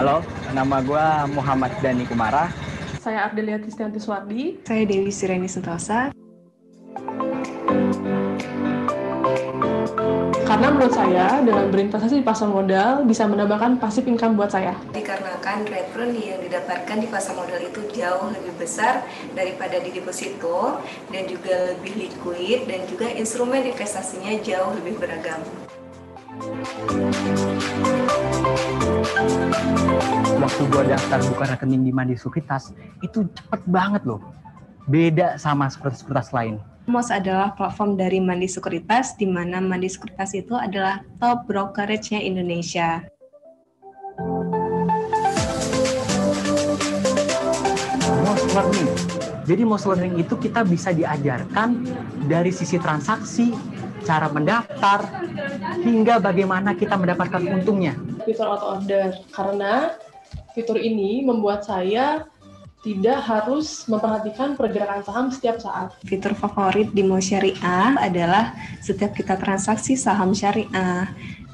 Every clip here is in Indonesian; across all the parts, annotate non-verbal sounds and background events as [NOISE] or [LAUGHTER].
Halo, nama gue Muhammad Dani Kumara. Saya Ardelia Kristianti Suwardi. Saya Dewi Sireni Sentosa. Karena menurut saya, dengan berinvestasi di pasar modal bisa menambahkan pasif income buat saya. Dikarenakan return yang didapatkan di pasar modal itu jauh lebih besar daripada di deposito, dan juga lebih liquid, dan juga instrumen investasinya jauh lebih beragam. Waktu gue daftar buka rekening di Mandi Sukritas itu cepet banget loh. Beda sama sekuritas-sekuritas lain. MOS adalah platform dari Mandi Sukritas di mana Mandi Sukritas itu adalah top brokerage-nya Indonesia. MOS Learning. Jadi MOS Learning itu kita bisa diajarkan dari sisi transaksi, cara mendaftar, hingga bagaimana kita mendapatkan untungnya. Fitur auto order, karena fitur ini membuat saya tidak harus memperhatikan pergerakan saham setiap saat. Fitur favorit di Mo Syariah adalah setiap kita transaksi saham syariah,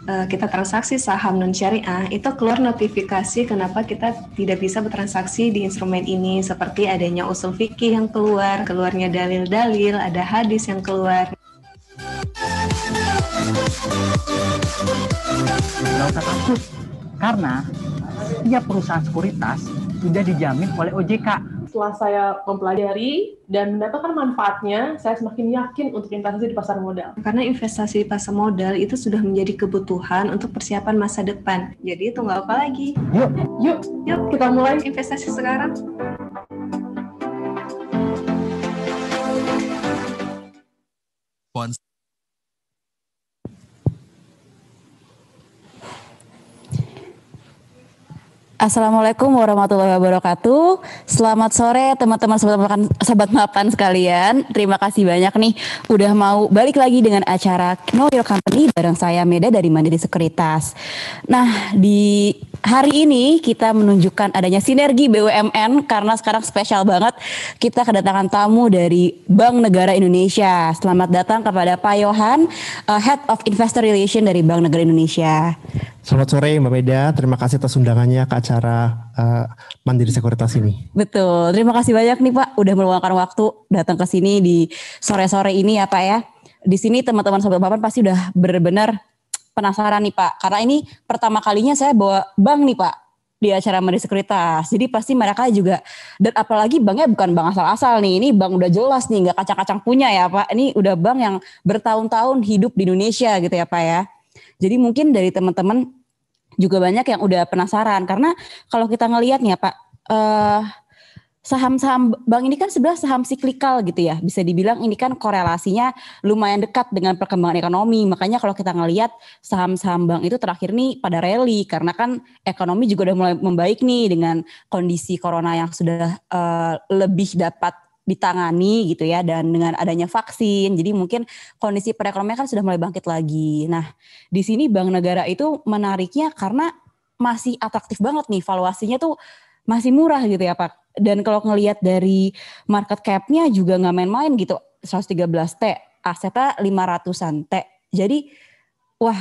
e, kita transaksi saham non syariah itu keluar notifikasi kenapa kita tidak bisa bertransaksi di instrumen ini seperti adanya usul fikih yang keluar, keluarnya dalil-dalil, ada hadis yang keluar. Tidak usah takut, karena setiap perusahaan sekuritas sudah dijamin oleh OJK setelah saya mempelajari dan mendapatkan manfaatnya, saya semakin yakin untuk investasi di pasar modal. Karena investasi di pasar modal itu sudah menjadi kebutuhan untuk persiapan masa depan. Jadi tunggu apa lagi? Yuk, yuk, yuk kita mulai investasi sekarang. Once. Assalamualaikum warahmatullahi wabarakatuh. Selamat sore teman-teman sahabat makan sobat makan sekalian. Terima kasih banyak nih udah mau balik lagi dengan acara Know Your Company bareng saya Meda dari Mandiri Sekuritas. Nah, di hari ini kita menunjukkan adanya sinergi BUMN karena sekarang spesial banget kita kedatangan tamu dari Bank Negara Indonesia. Selamat datang kepada Pak Yohan, eh, Head of Investor Relation dari Bank Negara Indonesia. Selamat sore Mbak Meda, terima kasih atas undangannya ke acara uh, Mandiri Sekuritas ini. Betul, terima kasih banyak nih Pak udah meluangkan waktu datang ke sini di sore-sore ini ya Pak ya. Di sini teman-teman sobat Papan pasti udah benar-benar penasaran nih Pak, karena ini pertama kalinya saya bawa bank nih Pak di acara Mari Sekuritas. Jadi pasti mereka juga dan apalagi banknya bukan bank asal-asal nih. Ini bank udah jelas nih nggak kacang-kacang punya ya Pak. Ini udah bank yang bertahun-tahun hidup di Indonesia gitu ya Pak ya. Jadi mungkin dari teman-teman juga banyak yang udah penasaran karena kalau kita ngelihat Pak eh uh, saham-saham bank ini kan sebelah saham siklikal gitu ya. Bisa dibilang ini kan korelasinya lumayan dekat dengan perkembangan ekonomi. Makanya kalau kita ngelihat saham-saham bank itu terakhir nih pada rally karena kan ekonomi juga udah mulai membaik nih dengan kondisi corona yang sudah uh, lebih dapat ditangani gitu ya dan dengan adanya vaksin jadi mungkin kondisi perekonomian kan sudah mulai bangkit lagi. Nah, di sini bank negara itu menariknya karena masih atraktif banget nih valuasinya tuh masih murah gitu ya Pak. Dan kalau ngelihat dari market cap-nya juga nggak main-main gitu, 113 T, asetnya 500-an T. Jadi wah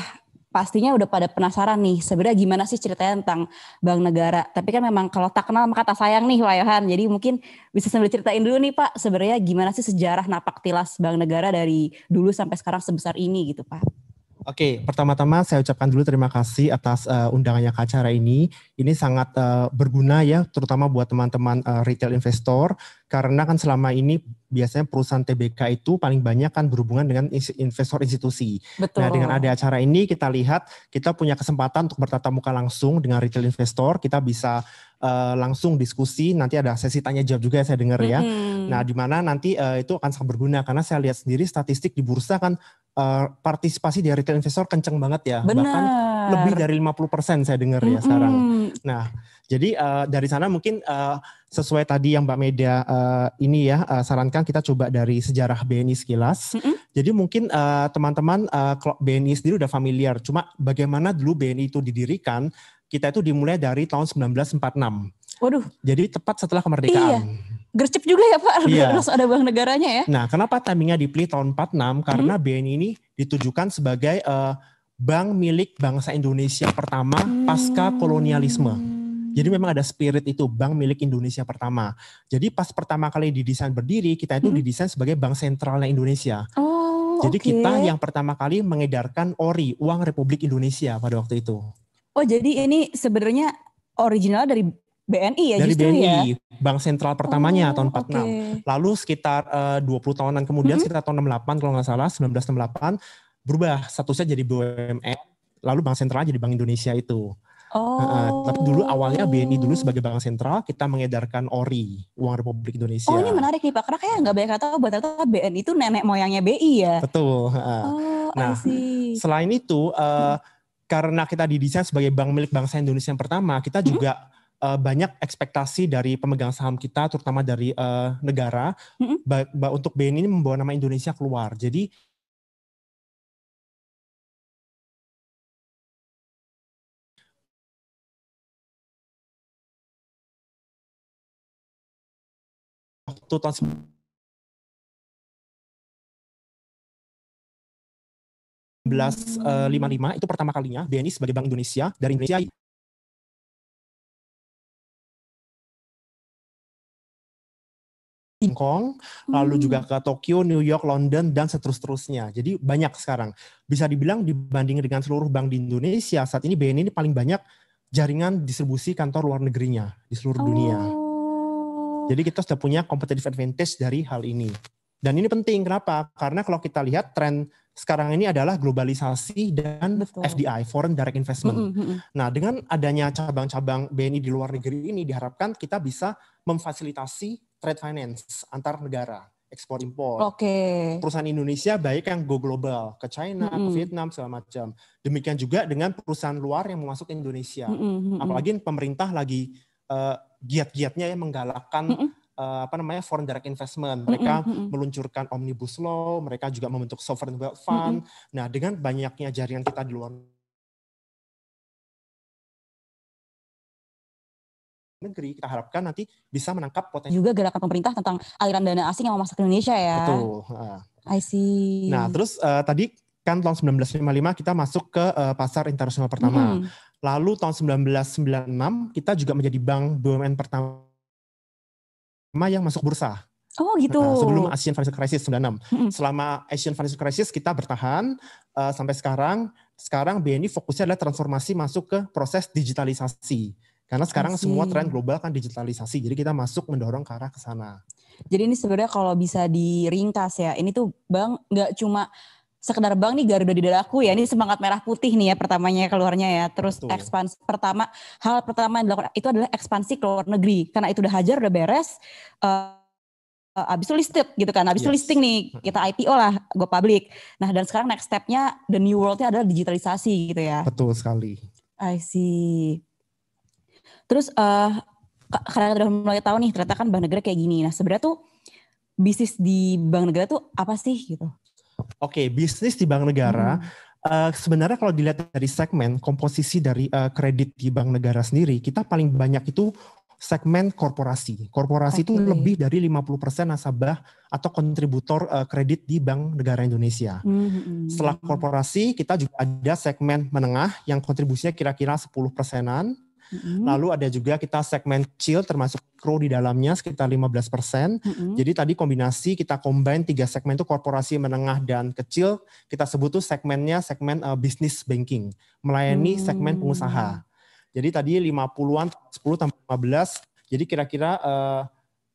pastinya udah pada penasaran nih sebenarnya gimana sih ceritanya tentang bank negara. Tapi kan memang kalau tak kenal maka tak sayang nih Pak Yohan. Jadi mungkin bisa sambil ceritain dulu nih Pak sebenarnya gimana sih sejarah napak tilas bank negara dari dulu sampai sekarang sebesar ini gitu Pak. Oke, okay, pertama-tama saya ucapkan dulu terima kasih atas uh, undangannya ke acara ini. Ini sangat uh, berguna ya, terutama buat teman-teman uh, retail investor karena kan selama ini biasanya perusahaan TBK itu paling banyak kan berhubungan dengan investor institusi. Nah, Betul. Nah, dengan ada acara ini kita lihat kita punya kesempatan untuk bertatap muka langsung dengan retail investor, kita bisa uh, langsung diskusi, nanti ada sesi tanya jawab juga saya dengar ya. Hmm. Nah, di mana nanti uh, itu akan sangat berguna karena saya lihat sendiri statistik di bursa kan uh, partisipasi dari retail investor kenceng banget ya. Bener. Bahkan lebih dari 50% saya dengar hmm. ya sekarang. Nah, jadi uh, dari sana mungkin uh, sesuai tadi yang Mbak Meda uh, eh, ini ya uh, sarankan kita coba dari sejarah BNI sekilas. Mm -hmm. Jadi mungkin teman-teman uh, kalau BNI sendiri udah familiar, cuma bagaimana dulu BNI itu didirikan, kita itu dimulai dari tahun 1946. Waduh. Jadi tepat setelah kemerdekaan. Iya. Gercep juga ya Pak, iya. harus ada bank negaranya ya. Nah, kenapa timingnya dipilih tahun 46? Karena mm -hmm. BNI ini ditujukan sebagai uh, bank milik bangsa Indonesia pertama hmm. pasca kolonialisme. Hmm. Jadi memang ada spirit itu bank milik Indonesia pertama. Jadi pas pertama kali didesain berdiri, kita itu hmm. didesain sebagai bank sentralnya Indonesia. Oh, jadi okay. kita yang pertama kali mengedarkan ORI, uang Republik Indonesia pada waktu itu. Oh, jadi ini sebenarnya original dari BNI ya dari justru BNI, ya. Bank sentral pertamanya oh, tahun 46. Okay. Lalu sekitar eh, uh, 20 tahunan kemudian -hmm. sekitar tahun 68 kalau nggak salah 1968 berubah statusnya jadi BUMN lalu bank sentral jadi Bank Indonesia itu. Oh. Uh, tapi dulu oh. awalnya BNI dulu sebagai bank sentral kita mengedarkan ORI, uang Republik Indonesia. Oh ini menarik nih Pak, karena kayak nggak banyak tahu bahwa ternyata BNI itu nenek moyangnya BI ya. Betul. Uh. Oh, nah, selain itu uh, hmm. karena kita didesain sebagai bank milik bangsa Indonesia yang pertama, kita hmm. juga uh, banyak ekspektasi dari pemegang saham kita, terutama dari uh, negara, -hmm. untuk BNI ini membawa nama Indonesia keluar. Jadi waktu tahun eh, lima lima itu pertama kalinya BNI sebagai Bank Indonesia dari Indonesia Hong Kong, lalu hmm. juga ke Tokyo, New York, London, dan seterus-terusnya. Jadi banyak sekarang. Bisa dibilang dibanding dengan seluruh bank di Indonesia, saat ini BNI ini paling banyak jaringan distribusi kantor luar negerinya di seluruh oh. dunia. Jadi kita sudah punya competitive advantage dari hal ini. Dan ini penting kenapa? Karena kalau kita lihat tren sekarang ini adalah globalisasi dan Betul. FDI (Foreign Direct Investment). Mm -hmm. Nah, dengan adanya cabang-cabang BNI di luar negeri ini diharapkan kita bisa memfasilitasi trade finance antar negara, ekspor impor. Okay. Perusahaan Indonesia baik yang go global ke China, mm -hmm. ke Vietnam segala macam. Demikian juga dengan perusahaan luar yang masuk Indonesia. Mm -hmm. Apalagi pemerintah lagi uh, giat-giatnya ya menggalakkan mm hmm Uh, apa namanya foreign direct investment. Mereka mm -hmm. meluncurkan omnibus law, mereka juga membentuk sovereign wealth fund. Mm -hmm. Nah, dengan banyaknya jaringan kita di luar negeri, kita harapkan nanti bisa menangkap potensi juga gerakan pemerintah tentang aliran dana asing yang mau masuk ke Indonesia ya. Betul. Uh. I see. Nah, terus uh, tadi kan tahun 1955 kita masuk ke uh, pasar internasional pertama. Mm -hmm. Lalu tahun 1996 kita juga menjadi bank BUMN pertama yang masuk bursa. Oh gitu. Nah, sebelum Asian Financial Crisis 96. mm Selama Asian Financial Crisis kita bertahan uh, sampai sekarang. Sekarang BNI fokusnya adalah transformasi masuk ke proses digitalisasi. Karena sekarang semua tren global kan digitalisasi. Jadi kita masuk mendorong ke arah ke sana. Jadi ini sebenarnya kalau bisa diringkas ya, ini tuh Bang nggak cuma sekedar bang nih Garuda di dadaku ya ini semangat merah putih nih ya pertamanya keluarnya ya terus Betul. ekspansi pertama hal pertama yang dilakukan itu adalah ekspansi ke luar negeri karena itu udah hajar udah beres uh, uh, abis itu listed gitu kan abis yes. itu listing nih kita IPO lah go public nah dan sekarang next stepnya the new worldnya adalah digitalisasi gitu ya betul sekali I see terus uh, karena udah mulai tahu nih ternyata kan bank negara kayak gini nah sebenarnya tuh bisnis di bank negara tuh apa sih gitu Oke, okay, bisnis di bank negara hmm. uh, sebenarnya kalau dilihat dari segmen komposisi dari uh, kredit di bank negara sendiri, kita paling banyak itu segmen korporasi. Korporasi okay. itu lebih dari 50% nasabah atau kontributor uh, kredit di Bank Negara Indonesia. Mm-hmm. Setelah hmm. korporasi, kita juga ada segmen menengah yang kontribusinya kira-kira 10 persenan. Lalu ada juga kita segmen kecil termasuk mikro di dalamnya sekitar 15%. Mm-hmm. Jadi tadi kombinasi kita combine tiga segmen itu korporasi menengah dan kecil, kita sebut tuh segmennya segmen uh, business banking, melayani mm-hmm. segmen pengusaha. Jadi tadi 50-an 10 tambah 15. Jadi kira-kira uh,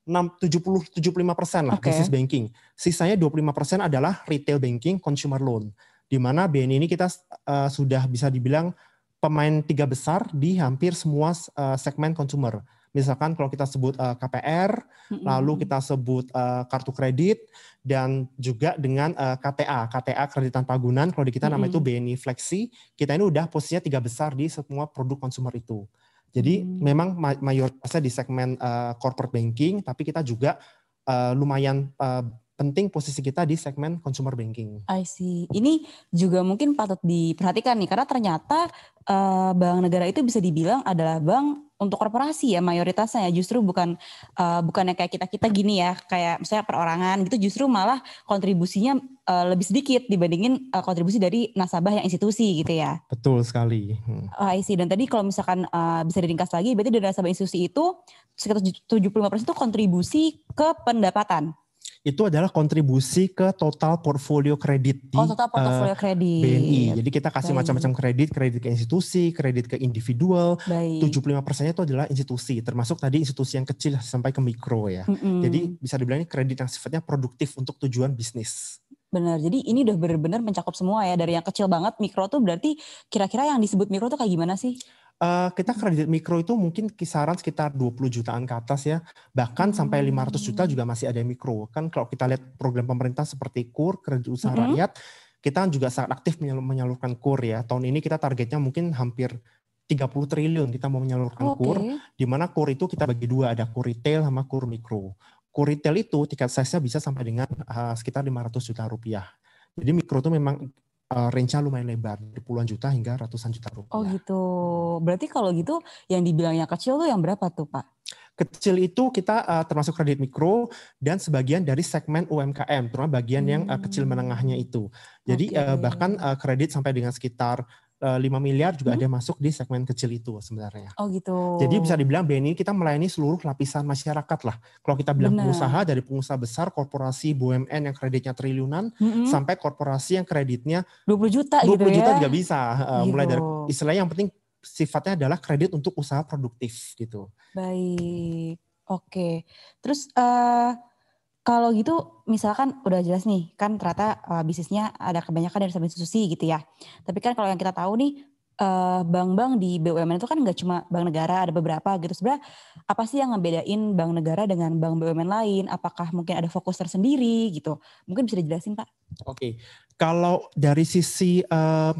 6, 70 75 persen lah okay. business banking. Sisanya 25 persen adalah retail banking, consumer loan. Di mana BNI ini kita uh, sudah bisa dibilang pemain tiga besar di hampir semua uh, segmen consumer. Misalkan kalau kita sebut uh, eh, KPR, mm-hmm. lalu kita sebut uh, kartu kredit dan juga dengan uh, KTA, KTA kredit tanpa gunan kalau di kita mm-hmm. nama itu BNI Flexi. Kita ini udah posisinya tiga besar di semua produk consumer itu. Jadi mm-hmm. memang mayoritasnya di segmen uh, corporate banking, tapi kita juga uh, lumayan uh, penting posisi kita di segmen consumer banking. I see. Ini juga mungkin patut diperhatikan nih karena ternyata uh, bank negara itu bisa dibilang adalah bank untuk korporasi ya mayoritasnya ya. justru bukan uh, eh, bukannya kayak kita kita gini ya kayak misalnya perorangan gitu justru malah kontribusinya uh, lebih sedikit dibandingin uh, kontribusi dari nasabah yang institusi gitu ya. Betul sekali. Hmm. Oh, I see. Dan tadi kalau misalkan uh, bisa diringkas lagi berarti dari nasabah institusi itu sekitar 75% itu kontribusi ke pendapatan itu adalah kontribusi ke total portfolio kredit di oh, total portfolio uh, kredit. BNI. Jadi kita kasih macam-macam kredit, kredit ke institusi, kredit ke individual. Baik. 75 persennya itu adalah institusi, termasuk tadi institusi yang kecil sampai ke mikro ya. Mm -hmm. Jadi bisa dibilang ini kredit yang sifatnya produktif untuk tujuan bisnis. Benar, jadi ini udah benar-benar mencakup semua ya dari yang kecil banget mikro tuh berarti kira-kira yang disebut mikro tuh kayak gimana sih? Eh, kita kredit mikro itu mungkin kisaran sekitar 20 jutaan ke atas ya. Bahkan sampai 500 hmm. juta juga masih ada mikro. Kan kalau kita lihat program pemerintah seperti KUR, kredit usaha mm -hmm. rakyat, kita juga sangat aktif menyalurkan KUR ya. Tahun ini kita targetnya mungkin hampir 30 triliun kita mau menyalurkan okay. KUR, di mana KUR itu kita bagi dua, ada KUR retail sama KUR mikro. KUR retail itu tiket size-nya bisa sampai dengan uh, sekitar 500 juta rupiah. Jadi mikro itu memang uh, eh, range lumayan lebar, dari puluhan juta hingga ratusan juta rupiah. Oh gitu. Berarti kalau gitu yang dibilangnya kecil tuh yang berapa tuh, Pak? Kecil itu kita uh, termasuk kredit mikro dan sebagian dari segmen UMKM, terutama bagian eh, hmm. yang uh, kecil menengahnya itu. Jadi okay. uh, bahkan uh, kredit sampai dengan sekitar 5 eh, miliar juga hmm. ada masuk di segmen kecil itu sebenarnya. Oh gitu. Jadi bisa dibilang BNI kita melayani seluruh lapisan masyarakat lah. Kalau kita bilang Bener. pengusaha dari pengusaha besar, korporasi BUMN yang kreditnya triliunan hmm. sampai korporasi yang kreditnya 20 juta 20 gitu juta ya. juga bisa. Eh, gitu. Mulai dari istilahnya yang penting sifatnya adalah kredit untuk usaha produktif gitu. Baik. Oke. Terus uh, kalau gitu misalkan udah jelas nih kan ternyata uh, bisnisnya ada kebanyakan dari sambil institusi gitu ya. Tapi kan kalau yang kita tahu nih uh, bank-bank di BUMN itu kan nggak cuma bank negara ada beberapa gitu. Sebenarnya apa sih yang ngebedain bank negara dengan bank BUMN lain? Apakah mungkin ada fokus tersendiri gitu? Mungkin bisa dijelasin Pak. Oke, kalau dari sisi uh,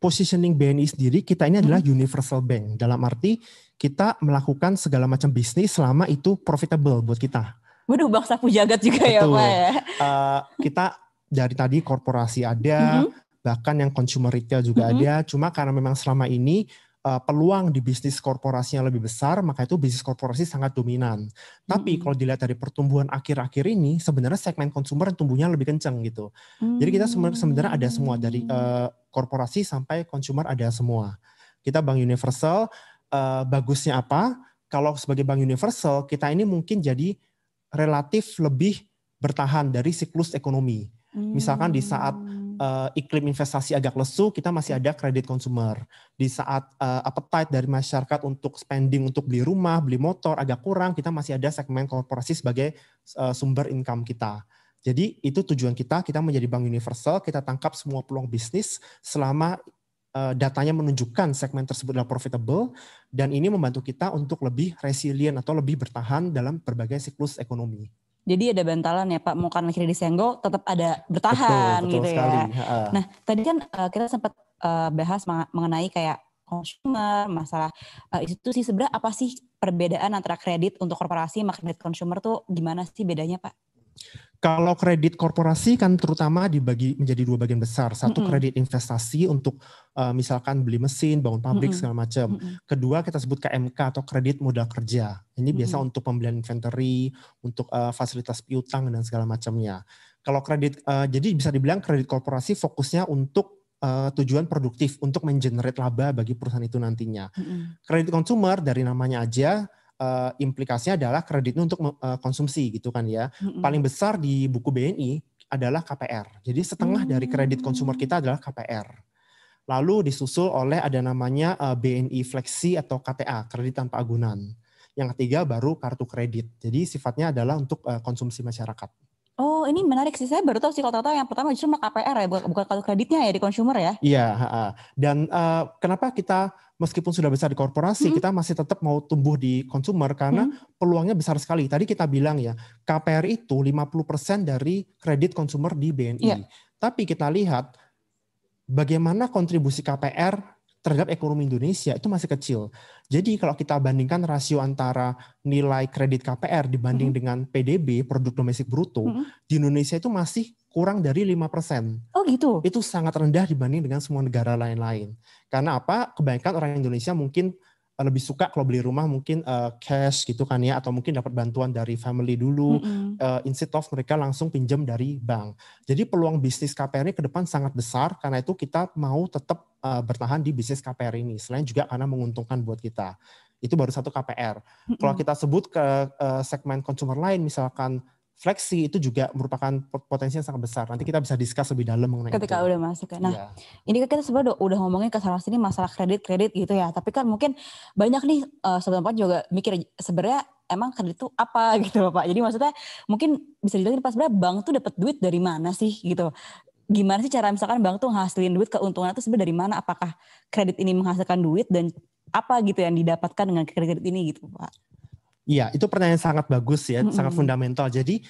positioning BNI sendiri kita ini adalah hmm. universal bank dalam arti kita melakukan segala macam bisnis selama itu profitable buat kita. Waduh bangsa pujagat juga ya, Betul. ya Pak ya. Uh, kita dari tadi korporasi ada, mm-hmm. bahkan yang consumer retail juga mm-hmm. ada. Cuma karena memang selama ini uh, peluang di bisnis korporasi yang lebih besar, maka itu bisnis korporasi sangat dominan. Mm-hmm. Tapi kalau dilihat dari pertumbuhan akhir-akhir ini, sebenarnya segmen consumer tumbuhnya lebih kencang gitu. Mm-hmm. Jadi kita sebenarnya ada semua dari uh, korporasi sampai consumer ada semua. Kita bank universal uh, bagusnya apa? Kalau sebagai bank universal kita ini mungkin jadi relatif lebih bertahan dari siklus ekonomi. Hmm. Misalkan di saat uh, iklim investasi agak lesu, kita masih ada kredit konsumer. Di saat uh, appetite dari masyarakat untuk spending untuk beli rumah, beli motor agak kurang, kita masih ada segmen korporasi sebagai uh, sumber income kita. Jadi itu tujuan kita, kita menjadi bank universal, kita tangkap semua peluang bisnis selama Eh, datanya menunjukkan segmen tersebut adalah profitable dan ini membantu kita untuk lebih resilient atau lebih bertahan dalam berbagai siklus ekonomi. Jadi ada bantalan ya Pak, mau karena kredit disenggol tetap ada bertahan betul, betul gitu ya. sekali. ya. Nah tadi kan uh, kita sempat uh, bahas mengenai kayak consumer, masalah uh, sih Sebenarnya apa sih perbedaan antara kredit untuk korporasi sama kredit consumer tuh gimana sih bedanya Pak? Kalau kredit korporasi kan terutama dibagi menjadi dua bagian besar. Satu kredit investasi untuk uh, misalkan beli mesin, bangun pabrik segala macam. Kedua kita sebut KMK atau kredit modal kerja. Ini biasa untuk pembelian inventory, untuk uh, fasilitas piutang dan segala macamnya. Kalau kredit uh, jadi bisa dibilang kredit korporasi fokusnya untuk uh, tujuan produktif untuk mengenerate laba bagi perusahaan itu nantinya. Kredit konsumer dari namanya aja uh, eh, implikasinya adalah kreditnya untuk uh, konsumsi gitu kan ya. Mm-hmm. Paling besar di buku BNI adalah KPR. Jadi setengah mm-hmm. dari kredit konsumer hmm. kita adalah KPR. Lalu disusul oleh ada namanya uh, eh, BNI Flexi atau KTA, kredit tanpa agunan. Yang ketiga baru kartu kredit. Jadi sifatnya adalah untuk uh, konsumsi masyarakat. Oh, ini menarik sih. Saya baru tahu sih kalau tahu yang pertama justru KPR ya, bukan kartu kreditnya ya di consumer ya. Iya. Dan uh, kenapa kita meskipun sudah besar di korporasi, hmm. kita masih tetap mau tumbuh di consumer karena hmm. peluangnya besar sekali. Tadi kita bilang ya, KPR itu 50% dari kredit consumer di BNI. Ya. Tapi kita lihat bagaimana kontribusi KPR terhadap ekonomi Indonesia itu masih kecil. Jadi kalau kita bandingkan rasio antara nilai kredit KPR dibanding -hmm. dengan PDB (Produk Domestik Bruto) -hmm. di Indonesia itu masih kurang dari lima persen. Oh gitu. Itu sangat rendah dibanding dengan semua negara lain-lain. Karena apa? Kebanyakan orang Indonesia mungkin Eh, lebih suka kalau beli rumah mungkin uh, cash gitu kan ya atau mungkin dapat bantuan dari family dulu mm -hmm. uh, instead of mereka langsung pinjam dari bank. Jadi peluang bisnis KPR ini ke depan sangat besar karena itu kita mau tetap uh, bertahan di bisnis KPR ini selain juga karena menguntungkan buat kita. Itu baru satu KPR. Mm -hmm. Kalau kita sebut ke uh, segmen consumer lain misalkan fleksi itu juga merupakan potensi yang sangat besar. Nanti kita bisa discuss lebih dalam mengenai ketika itu. udah masuk ya. Nah, yeah. ini kan kita sebenarnya udah, ngomongin ke salah sini masalah kredit kredit gitu ya. Tapi kan mungkin banyak nih uh, eh, sebenarnya juga mikir sebenarnya emang kredit itu apa [LAUGHS] gitu loh Pak. Jadi maksudnya mungkin bisa dibilang pas sebenarnya bank tuh dapat duit dari mana sih gitu. Gimana sih cara misalkan bank tuh menghasilin duit keuntungan itu sebenarnya dari mana? Apakah kredit ini menghasilkan duit dan apa gitu yang didapatkan dengan kredit ini gitu Pak? Iya, itu pertanyaan sangat bagus ya, mm -hmm. sangat fundamental. Jadi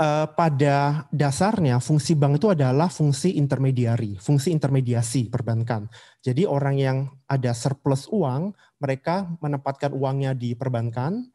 uh, pada dasarnya fungsi bank itu adalah fungsi intermediari, fungsi intermediasi perbankan. Jadi orang yang ada surplus uang, mereka menempatkan uangnya di perbankan,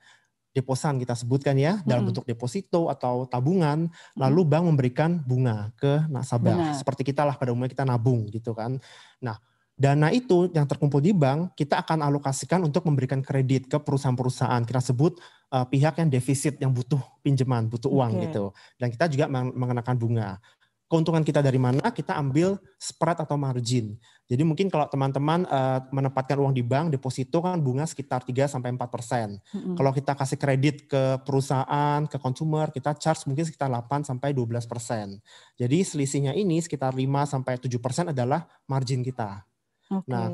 deposan kita sebutkan ya, dalam hmm. bentuk deposito atau tabungan, hmm. lalu bank memberikan bunga ke nasabah. Bunga. Seperti kita lah pada umumnya kita nabung gitu kan. Nah, dana itu yang terkumpul di bank kita akan alokasikan untuk memberikan kredit ke perusahaan-perusahaan kita sebut uh, pihak yang defisit yang butuh pinjaman butuh uang okay. gitu dan kita juga mengenakan bunga keuntungan kita dari mana kita ambil spread atau margin jadi mungkin kalau teman-teman uh, menempatkan uang di bank deposito kan bunga sekitar 3 sampai empat persen kalau kita kasih kredit ke perusahaan ke consumer kita charge mungkin sekitar 8 sampai 12 persen jadi selisihnya ini sekitar 5 sampai tujuh persen adalah margin kita Okay. Nah,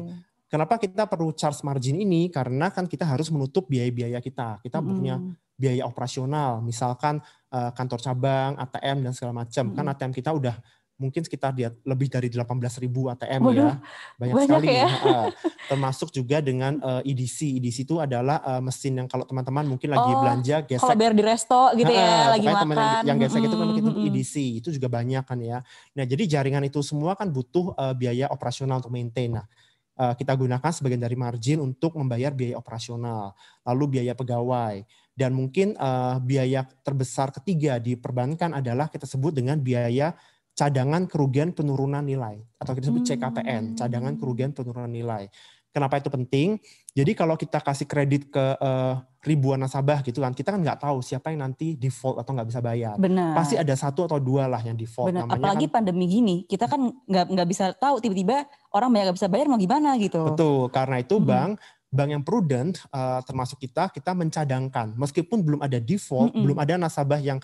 kenapa kita perlu charge margin ini? Karena kan kita harus menutup biaya-biaya kita. Kita hmm. punya biaya operasional, misalkan eh, kantor cabang, ATM dan segala macam. Hmm. Kan ATM kita udah mungkin sekitar dia lebih dari 18 ribu ATM ya. Waduh, ya. Banyak, banyak sekali. Ya. Ya. termasuk juga dengan uh, eh, EDC. EDC itu adalah eh, mesin yang kalau teman-teman mungkin lagi oh, belanja gesek. Kalau bayar di resto gitu nah, ya, lagi makan. yang, yang gesek hmm, itu kan hmm, itu EDC, itu juga banyak kan ya. Nah, jadi jaringan itu semua kan butuh eh, biaya operasional untuk maintain. Nah, kita gunakan sebagian dari margin untuk membayar biaya operasional, lalu biaya pegawai, dan mungkin uh, biaya terbesar ketiga di perbankan adalah kita sebut dengan biaya cadangan kerugian penurunan nilai atau kita sebut CKPN, hmm. cadangan kerugian penurunan nilai. Kenapa itu penting? Jadi kalau kita kasih kredit ke uh, ribuan nasabah gitu kan, kita kan nggak tahu siapa yang nanti default atau nggak bisa bayar. Benar. Pasti ada satu atau dua lah yang default. Benar. Namanya Apalagi kan, pandemi gini, kita kan nggak nggak bisa tahu tiba-tiba orang banyak nggak bisa bayar mau gimana gitu. Betul. Karena itu hmm. bank bank yang prudent uh, termasuk kita kita mencadangkan meskipun belum ada default, mm -mm. belum ada nasabah yang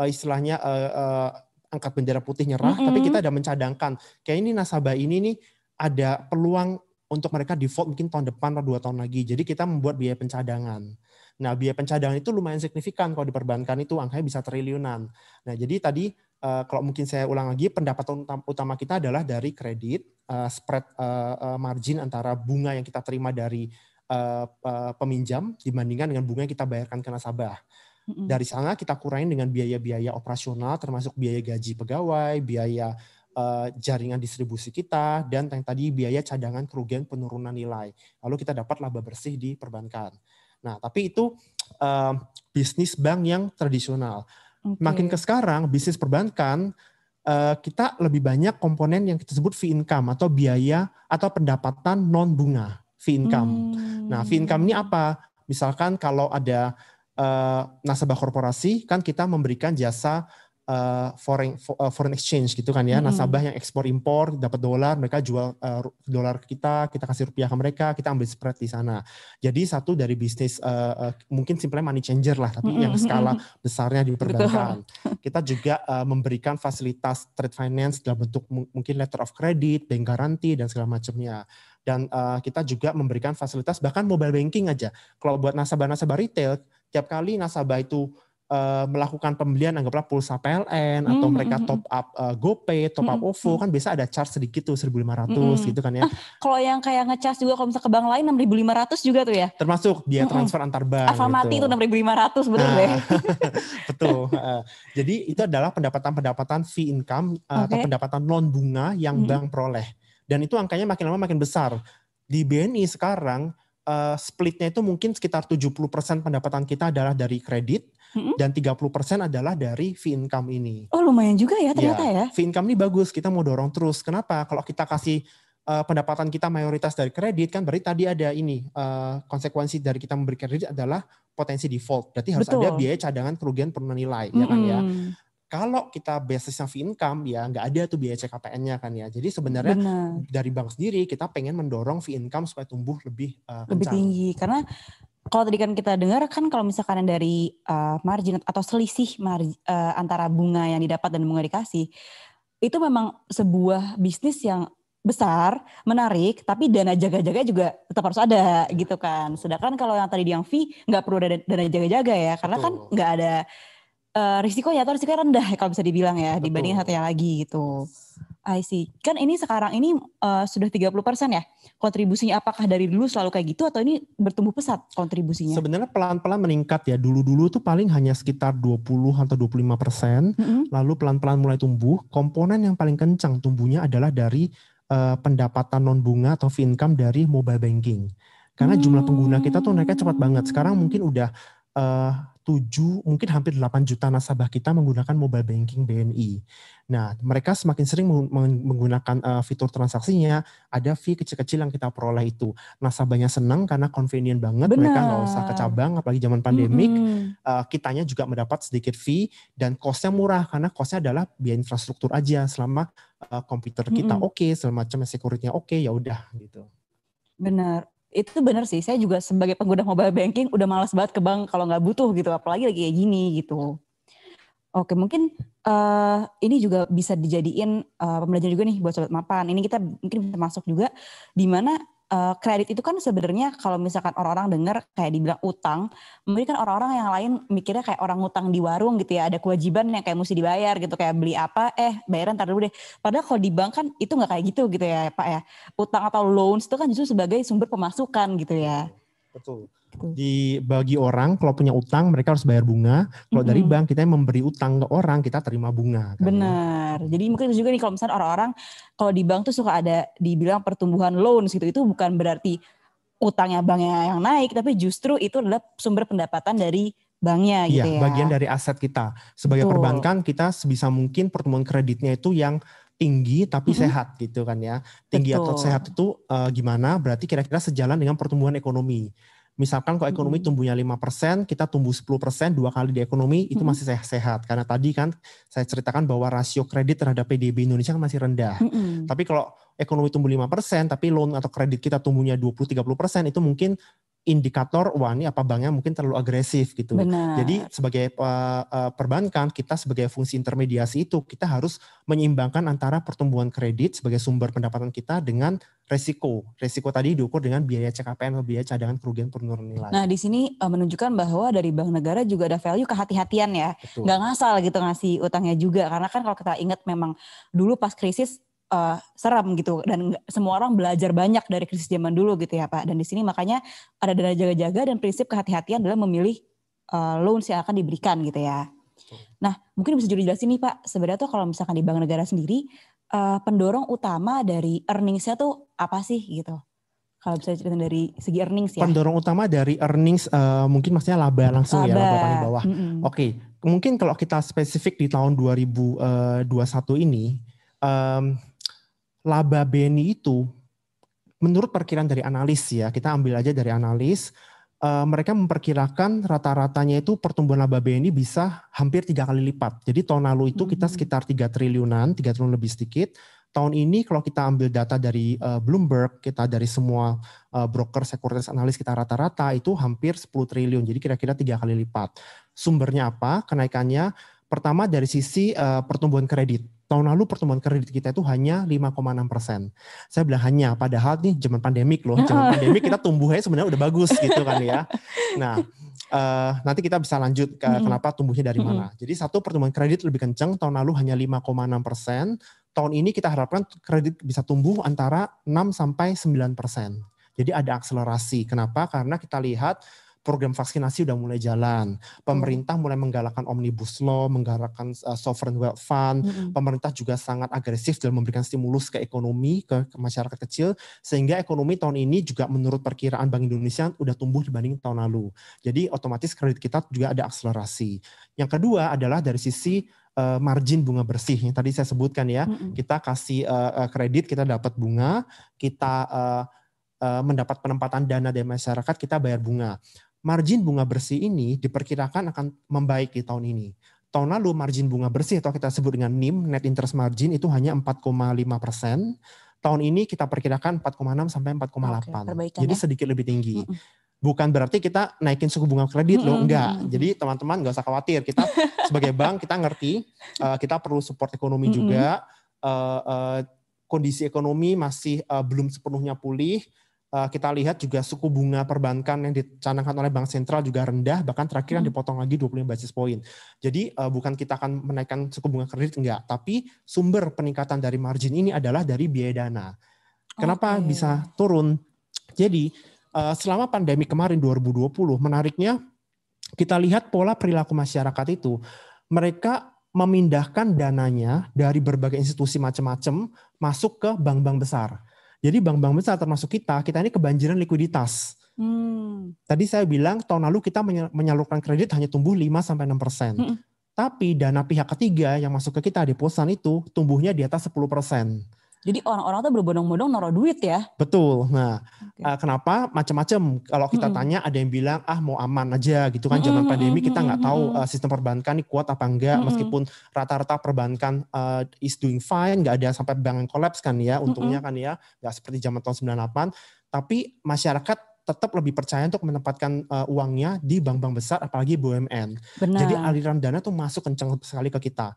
uh, istilahnya uh, uh, angkat bendera putih nyerah, mm -hmm. tapi kita ada mencadangkan. Kayak ini nasabah ini nih ada peluang untuk mereka default mungkin tahun depan atau dua tahun lagi. Jadi kita membuat biaya pencadangan. Nah, biaya pencadangan itu lumayan signifikan kalau diperbankan itu angkanya bisa triliunan. Nah, jadi tadi eh, kalau mungkin saya ulang lagi, pendapatan utama kita adalah dari kredit, eh, spread eh, margin antara bunga yang kita terima dari peminjam dibandingkan dengan bunga yang kita bayarkan ke nasabah. Dari sana kita kurangin dengan biaya-biaya operasional termasuk biaya gaji pegawai, biaya eh, jaringan distribusi kita dan yang tadi biaya cadangan kerugian penurunan nilai. Lalu kita dapat laba bersih di perbankan. Nah, tapi itu uh, bisnis bank yang tradisional. Okay. Makin ke sekarang bisnis perbankan uh, kita lebih banyak komponen yang kita sebut fee income atau biaya atau pendapatan non bunga fee income. Hmm. Nah, fee income ini apa? Misalkan kalau ada Eh, nasabah korporasi kan kita memberikan jasa uh, foreign eh, foreign exchange gitu kan ya hmm. nasabah yang ekspor impor dapat dolar mereka jual uh, dolar kita kita kasih rupiah ke mereka kita ambil spread di sana jadi satu dari bisnis uh, uh, mungkin simpelnya money changer lah tapi hmm. yang skala besarnya di perbankan kita juga uh, memberikan fasilitas trade finance dalam bentuk mungkin letter of credit bank garanti dan segala macamnya dan uh, kita juga memberikan fasilitas bahkan mobile banking aja kalau buat nasabah-nasabah retail tiap kali nasabah itu uh, melakukan pembelian anggaplah pulsa PLN hmm, atau hmm, mereka hmm. top up uh, GoPay, top up hmm, OVO OVO kan biasa ada charge sedikit tuh 1.500 ratus gitu kan ya. Ah, kalau yang kayak ngecharge juga kalau misalnya ke bank lain 6.500 juga tuh ya. Termasuk dia transfer antar bank. Alfamati gitu. itu 6.500 betul nah, deh. Ya? [LAUGHS] betul. Uh, jadi itu adalah pendapatan-pendapatan fee income uh, eh, okay. atau pendapatan non bunga yang bank peroleh. Dan itu angkanya makin lama makin besar. Di BNI sekarang uh, splitnya itu mungkin sekitar 70% pendapatan kita adalah dari kredit dan tiga dan 30% adalah dari fee income ini. Oh, lumayan juga ya ternyata ya. ya. Fee income ini bagus, kita mau dorong terus. Kenapa? Kalau kita kasih uh, pendapatan kita mayoritas dari kredit kan berarti tadi ada ini uh, konsekuensi dari kita memberi kredit adalah potensi default. Berarti harus Betul. ada biaya cadangan kerugian penuh nilai mm-hmm. ya kan ya. Kalau kita basisnya fee income, ya nggak ada tuh biaya CKPN-nya kan ya. Jadi sebenarnya Bener. dari bank sendiri kita pengen mendorong fee income supaya tumbuh lebih uh, lebih tinggi karena kalau tadi kan kita dengar kan kalau misalkan dari uh, margin atau selisih margin, uh, eh, antara bunga yang didapat dan bunga dikasih itu memang sebuah bisnis yang besar, menarik, tapi dana jaga-jaga juga tetap harus ada iya. gitu kan. Sedangkan kalau yang tadi yang fee nggak perlu ada dana jaga-jaga ya, karena kan nggak ada uh, ya atau risikonya rendah ya, kalau bisa dibilang ya Betul. dibanding satu lagi gitu. I see. Kan ini sekarang ini uh, sudah 30% ya kontribusinya apakah dari dulu selalu kayak gitu atau ini bertumbuh pesat kontribusinya? Sebenarnya pelan-pelan meningkat ya. Dulu-dulu tuh paling hanya sekitar 20 atau 25%, mm -hmm. lalu pelan-pelan mulai tumbuh. Komponen yang paling kencang tumbuhnya adalah dari uh, pendapatan non bunga atau fee income dari mobile banking. Karena jumlah pengguna kita tuh naiknya cepat banget. Sekarang mungkin udah uh, 7 mungkin hampir 8 juta nasabah kita menggunakan mobile banking BNI. Nah, mereka semakin sering menggunakan eh, fitur transaksinya, ada fee kecil-kecil yang kita peroleh itu. Nasabahnya senang karena convenient banget, Benar. mereka nggak usah ke cabang apalagi zaman pandemik. Mm -hmm. uh, kitanya juga mendapat sedikit fee dan costnya murah karena costnya adalah biaya infrastruktur aja selama uh, komputer kita mm -hmm. oke, okay, selama macam security-nya oke, okay, ya udah gitu. Benar itu benar sih saya juga sebagai pengguna mobile banking udah malas banget ke bank kalau nggak butuh gitu apalagi lagi kayak gini gitu oke mungkin uh, ini juga bisa dijadiin uh, pembelajaran juga nih buat sobat mapan ini kita mungkin bisa masuk juga di mana uh, kredit itu kan sebenarnya kalau misalkan orang-orang dengar kayak dibilang utang, mungkin kan orang-orang yang lain mikirnya kayak orang utang di warung gitu ya, ada kewajiban yang kayak mesti dibayar gitu, kayak beli apa, eh bayaran ntar dulu deh. Padahal kalau di bank kan itu nggak kayak gitu gitu ya Pak ya. Utang atau loans itu kan justru sebagai sumber pemasukan gitu ya. Betul. Di bagi orang kalau punya utang mereka harus bayar bunga. Kalau mm -hmm. dari bank kita memberi utang ke orang kita terima bunga. Kan? Benar. Jadi mungkin juga nih kalau misalnya orang-orang kalau di bank tuh suka ada dibilang pertumbuhan loan gitu itu bukan berarti utangnya banknya yang naik tapi justru itu adalah sumber pendapatan dari banknya gitu iya, ya. bagian dari aset kita. Sebagai Betul. perbankan kita sebisa mungkin pertumbuhan kreditnya itu yang tinggi tapi mm -hmm. sehat gitu kan ya. Tinggi Betul. atau sehat itu uh, gimana? Berarti kira-kira sejalan dengan pertumbuhan ekonomi. Misalkan kalau ekonomi mm -hmm. tumbuhnya 5%, kita tumbuh 10% dua kali di ekonomi itu mm -hmm. masih sehat-sehat. Karena tadi kan saya ceritakan bahwa rasio kredit terhadap PDB Indonesia kan masih rendah. Mm -hmm. Tapi kalau ekonomi tumbuh 5%, tapi loan atau kredit kita tumbuhnya 20-30%, itu mungkin indikator wah ini apa banknya mungkin terlalu agresif gitu. Benar. Jadi sebagai uh, perbankan kita sebagai fungsi intermediasi itu kita harus menyeimbangkan antara pertumbuhan kredit sebagai sumber pendapatan kita dengan resiko. Resiko tadi diukur dengan biaya CKPN atau biaya cadangan kerugian penurunan nilai. Nah, di sini uh, menunjukkan bahwa dari bank negara juga ada value kehati-hatian ya. Betul. Nggak ngasal gitu ngasih utangnya juga karena kan kalau kita ingat memang dulu pas krisis uh, serem gitu dan semua orang belajar banyak dari krisis zaman dulu gitu ya Pak. Dan di sini makanya ada dana jaga-jaga dan prinsip kehati-hatian adalah memilih uh, eh, loan yang akan diberikan gitu ya. Nah, mungkin bisa dijelasin nih Pak, sebenarnya tuh kalau misalkan di Bank Negara sendiri, uh, pendorong utama dari earnings-nya tuh apa sih gitu? Kalau bisa cerita dari segi earnings ya. Pendorong utama dari earnings uh, mungkin maksudnya laba langsung laba. ya, laba paling bawah. Mm -hmm. Oke, okay. mungkin kalau kita spesifik di tahun 2021 ini, um, laba bni itu menurut perkiraan dari analis ya, kita ambil aja dari analis, eh, mereka memperkirakan rata-ratanya itu pertumbuhan laba BNI bisa hampir tiga kali lipat. Jadi tahun lalu itu kita hmm. sekitar 3 triliunan, 3 triliun lebih sedikit. Tahun ini kalau kita ambil data dari eh, Bloomberg, kita dari semua eh, broker sekuritas analis kita rata-rata itu hampir 10 triliun. Jadi kira-kira tiga kali lipat. Sumbernya apa? Kenaikannya pertama dari sisi pertumbuhan kredit tahun lalu pertumbuhan kredit kita itu hanya 5,6 persen. Saya bilang hanya, padahal nih zaman pandemik loh, [LAUGHS] zaman pandemik kita tumbuhnya sebenarnya udah bagus gitu kan ya. Nah, uh, nanti kita bisa lanjut ke hmm kenapa tumbuhnya dari hmm mana. Jadi satu pertumbuhan kredit lebih kenceng tahun lalu hanya 5,6 persen. Tahun ini kita harapkan kredit bisa tumbuh antara 6 sampai 9 persen. Jadi ada akselerasi. Kenapa? Karena kita lihat program vaksinasi udah mulai jalan. Pemerintah mulai menggalakkan omnibus law, menggalakkan uh, sovereign wealth fund. Mm -hmm. Pemerintah juga sangat agresif dalam memberikan stimulus ke ekonomi ke, ke masyarakat kecil sehingga ekonomi tahun ini juga menurut perkiraan Bank Indonesia udah tumbuh dibanding tahun lalu. Jadi otomatis kredit kita juga ada akselerasi. Yang kedua adalah dari sisi e, margin bunga bersih yang tadi saya sebutkan ya. Mm -hmm. Kita kasih uh, kredit, kita dapat bunga, kita uh, uh, mendapat penempatan dana dari masyarakat, kita bayar bunga margin bunga bersih ini diperkirakan akan membaik di tahun ini. Tahun lalu margin bunga bersih atau kita sebut dengan NIM, net interest margin itu hanya 4,5 persen. Tahun ini kita perkirakan 4,6 sampai 4,8. Jadi ya. sedikit lebih tinggi. Mm -mm bukan berarti kita naikin suku bunga kredit loh, enggak. Jadi teman-teman nggak usah khawatir. Kita [LAUGHS] sebagai bank kita ngerti eh, kita perlu support ekonomi juga. Uh, kondisi ekonomi masih belum sepenuhnya pulih. Eh, kita lihat juga suku bunga perbankan yang dicanangkan oleh Bank Sentral juga rendah, bahkan terakhir yang hmm. dipotong lagi 25 basis poin. Jadi eh, bukan kita akan menaikkan suku bunga kredit, enggak. Tapi sumber peningkatan dari margin ini adalah dari biaya dana. Kenapa okay. bisa turun? Jadi eh, selama pandemi kemarin 2020, menariknya kita lihat pola perilaku masyarakat itu. Mereka memindahkan dananya dari berbagai institusi macam-macam masuk ke bank-bank besar jadi bank-bank besar termasuk kita, kita ini kebanjiran likuiditas. Hmm. Tadi saya bilang tahun lalu kita menyalurkan kredit hanya tumbuh 5 sampai 6 persen. Hmm. Tapi dana pihak ketiga yang masuk ke kita di Posan itu tumbuhnya di atas 10 persen. Jadi orang-orang tuh berbondong-bondong naruh duit ya. Betul. Nah, okay. uh, eh, kenapa macam-macam? Kalau kita -hmm. tanya ada yang bilang ah mau aman aja gitu kan zaman -hmm. pandemi kita nggak tahu uh, sistem perbankan ini kuat apa enggak -hmm. meskipun rata-rata perbankan uh, is doing fine, nggak ada sampai bank yang collapse kan ya, untungnya -hmm. kan ya, nggak seperti zaman tahun 98, tapi masyarakat tetap lebih percaya untuk menempatkan uh, uangnya di bank-bank besar apalagi BUMN. Benar. Jadi aliran dana tuh masuk kencang sekali ke kita.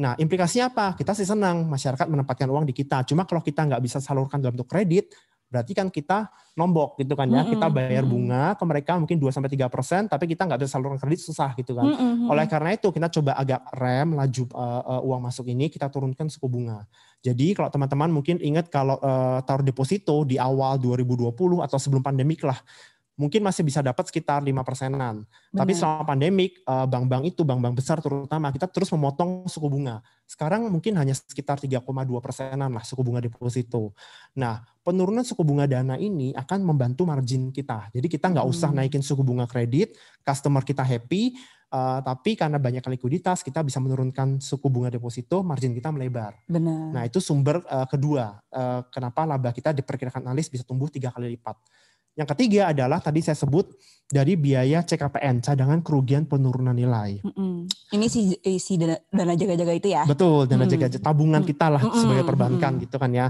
Nah, implikasinya apa? Kita sih senang masyarakat menempatkan uang di kita. Cuma kalau kita nggak bisa salurkan dalam bentuk kredit, berarti kan kita nombok gitu kan ya. Mm -hmm. Kita bayar bunga ke mereka mungkin 2 sampai 3 persen, tapi kita nggak bisa salurkan kredit susah gitu kan. Mm -hmm. Oleh karena itu kita coba agak rem laju uh, uh, uang masuk ini, kita turunkan suku bunga. Jadi kalau teman-teman mungkin ingat kalau uh, taruh deposito di awal 2020 atau sebelum pandemik lah, mungkin masih bisa dapat sekitar lima persenan. Tapi selama pandemik, eh, bank-bank itu, bank-bank besar terutama, kita terus memotong suku bunga. Sekarang mungkin hanya sekitar 3,2 persenan lah suku bunga deposito. Nah, penurunan suku bunga dana ini akan membantu margin kita. Jadi kita nggak usah hmm. naikin suku bunga kredit, customer kita happy, Uh, tapi karena banyak likuiditas, kita bisa menurunkan suku bunga deposito, margin kita melebar. Benar. Nah itu sumber uh, kedua, uh, kenapa laba kita diperkirakan analis bisa tumbuh tiga kali lipat. Yang ketiga adalah tadi saya sebut dari biaya CKPN, cadangan kerugian penurunan nilai. Mm-mm. Ini si, eh, si dana, dana jaga-jaga itu ya? Betul, dana mm. jaga-jaga, tabungan mm. kita lah mm hmm sebagai perbankan mm. gitu kan ya.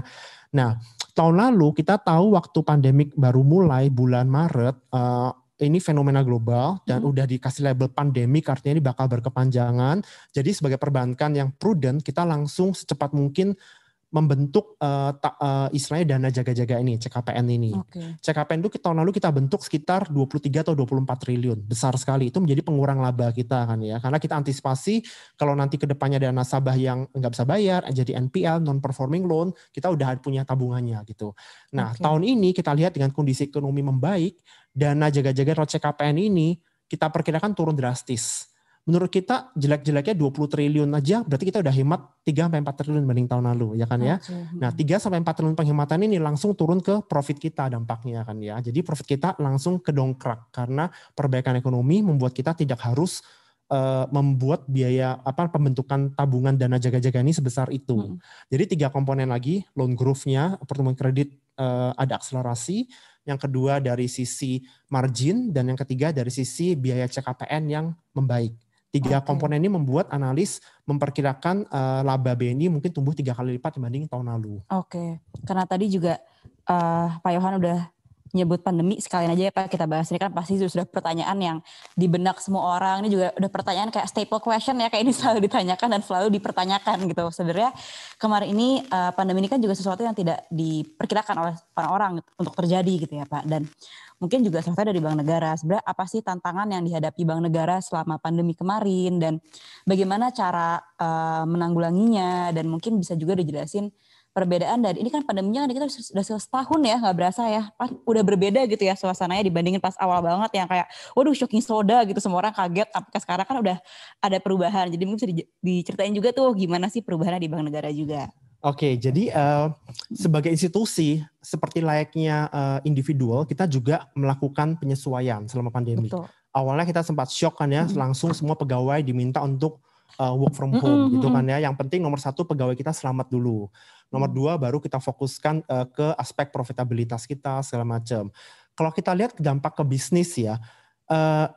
Nah, tahun lalu kita tahu waktu pandemik baru mulai bulan Maret, uh, ini fenomena global dan hmm. udah dikasih label pandemi artinya ini bakal berkepanjangan. Jadi sebagai perbankan yang prudent kita langsung secepat mungkin membentuk uh, ta, uh, eh, istilahnya dana jaga-jaga ini CKPN ini. Okay. CKPN itu tahun lalu kita bentuk sekitar 23 atau 24 triliun. Besar sekali itu menjadi pengurang laba kita kan ya. Karena kita antisipasi kalau nanti kedepannya ada nasabah yang nggak bisa bayar jadi NPL non performing loan, kita udah punya tabungannya gitu. Nah, okay. tahun ini kita lihat dengan kondisi ekonomi membaik, dana jaga-jaga atau CKPN ini kita perkirakan turun drastis menurut kita jelek-jeleknya 20 triliun aja berarti kita udah hemat 3 sampai 4 triliun dibanding tahun lalu ya kan ya. Hmm. Nah, 3 sampai 4 triliun penghematan ini langsung turun ke profit kita dampaknya kan ya. Jadi profit kita langsung kedongkrak karena perbaikan ekonomi membuat kita tidak harus uh, membuat biaya apa pembentukan tabungan dana jaga-jaga ini sebesar itu. Hmm. Jadi tiga komponen lagi, loan growth-nya, pertumbuhan kredit uh, ada akselerasi, yang kedua dari sisi margin dan yang ketiga dari sisi biaya CKPN yang membaik. Tiga okay. komponen ini membuat analis memperkirakan uh, laba BNI mungkin tumbuh tiga kali lipat dibanding tahun lalu. Oke, okay. karena tadi juga uh, Pak Yohan udah nyebut pandemi sekalian aja ya Pak kita bahas ini kan pasti sudah pertanyaan yang di benak semua orang ini juga udah pertanyaan kayak staple question ya kayak ini [LAUGHS] selalu ditanyakan dan selalu dipertanyakan gitu sebenarnya kemarin ini uh, pandemi ini kan juga sesuatu yang tidak diperkirakan oleh para orang untuk terjadi gitu ya Pak dan mungkin juga selesai dari Bank Negara sebenarnya apa sih tantangan yang dihadapi Bank Negara selama pandemi kemarin dan bagaimana cara uh, menanggulanginya dan mungkin bisa juga dijelasin perbedaan dari ini kan pandeminya kan kita sudah setahun ya nggak berasa ya pas udah berbeda gitu ya suasananya dibandingin pas awal banget yang kayak waduh shocking soda gitu semua orang kaget tapi sekarang kan udah ada perubahan jadi mungkin bisa diceritain juga tuh gimana sih perubahannya di bank negara juga Oke, okay, jadi uh, sebagai institusi seperti layaknya uh, individual, kita juga melakukan penyesuaian selama pandemi. Betul. Awalnya kita sempat shock kan ya, langsung semua pegawai diminta untuk uh, work from home mm -hmm. gitu kan ya. Yang penting nomor satu pegawai kita selamat dulu. Nomor mm. dua baru kita fokuskan uh, ke aspek profitabilitas kita segala macam. Kalau kita lihat dampak ke bisnis ya, uh,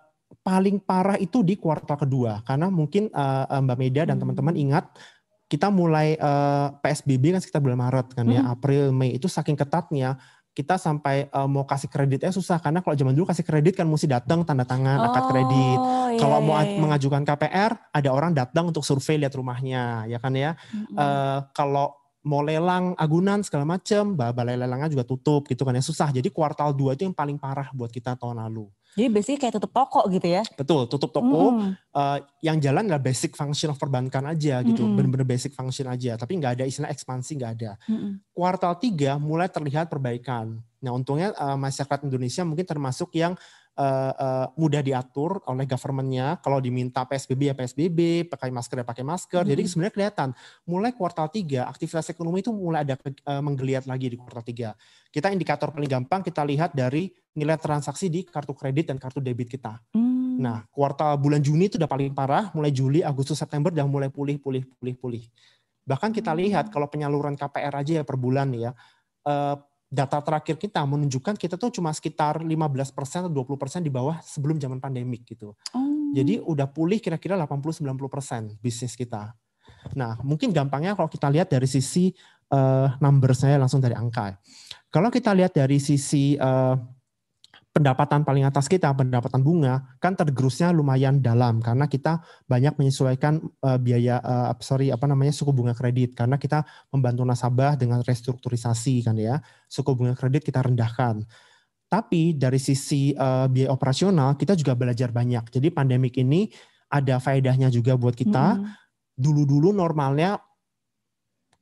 paling parah itu di kuartal kedua karena mungkin uh, Mbak Meda dan teman-teman mm. ingat kita mulai uh, PSBB kan sekitar bulan Maret kan hmm. ya April Mei itu saking ketatnya kita sampai uh, mau kasih kreditnya susah karena kalau zaman dulu kasih kredit kan mesti datang tanda tangan oh, akad kredit. Iya, kalau iya, mau iya. mengajukan KPR ada orang datang untuk survei lihat rumahnya, ya kan ya. Mm-hmm. Uh, kalau mau lelang agunan segala macam, balai lelangnya juga tutup gitu kan ya susah. Jadi kuartal 2 itu yang paling parah buat kita tahun lalu. Jadi basic kayak tutup toko gitu ya? Betul, tutup toko. Mm. Uh, yang jalan adalah basic function of perbankan aja gitu, mm. bener-bener basic function aja. Tapi nggak ada istilah ekspansi, nggak ada. Mm. Kuartal 3 mulai terlihat perbaikan. Nah untungnya uh, masyarakat Indonesia mungkin termasuk yang uh, uh, mudah diatur oleh governmentnya. Kalau diminta PSBB ya PSBB, pakai masker ya pakai masker. Hmm. Jadi mm-hmm. sebenarnya kelihatan mulai kuartal 3 aktivitas ekonomi itu mulai ada uh, menggeliat lagi di kuartal 3. Kita indikator paling gampang kita lihat dari nilai transaksi di kartu kredit dan kartu debit kita. Hmm. Nah, kuartal bulan Juni itu udah paling parah, mulai Juli, Agustus, September udah mulai pulih, pulih, pulih, pulih. Bahkan kita hmm. lihat kalau penyaluran KPR aja ya per bulan ya, data terakhir kita menunjukkan kita tuh cuma sekitar 15% atau 20% di bawah sebelum zaman pandemik gitu. Oh. Jadi udah pulih kira-kira 80-90% bisnis kita. Nah, mungkin gampangnya kalau kita lihat dari sisi uh, eh, numbers saya ya, langsung dari angka. Ya. Kalau kita lihat dari sisi uh, pendapatan paling atas kita, pendapatan bunga, kan tergerusnya lumayan dalam karena kita banyak menyesuaikan uh, biaya uh, sorry apa namanya suku bunga kredit karena kita membantu nasabah dengan restrukturisasi kan ya. Suku bunga kredit kita rendahkan. Tapi dari sisi uh, biaya operasional kita juga belajar banyak. Jadi pandemik ini ada faedahnya juga buat kita. Hmm. Dulu-dulu normalnya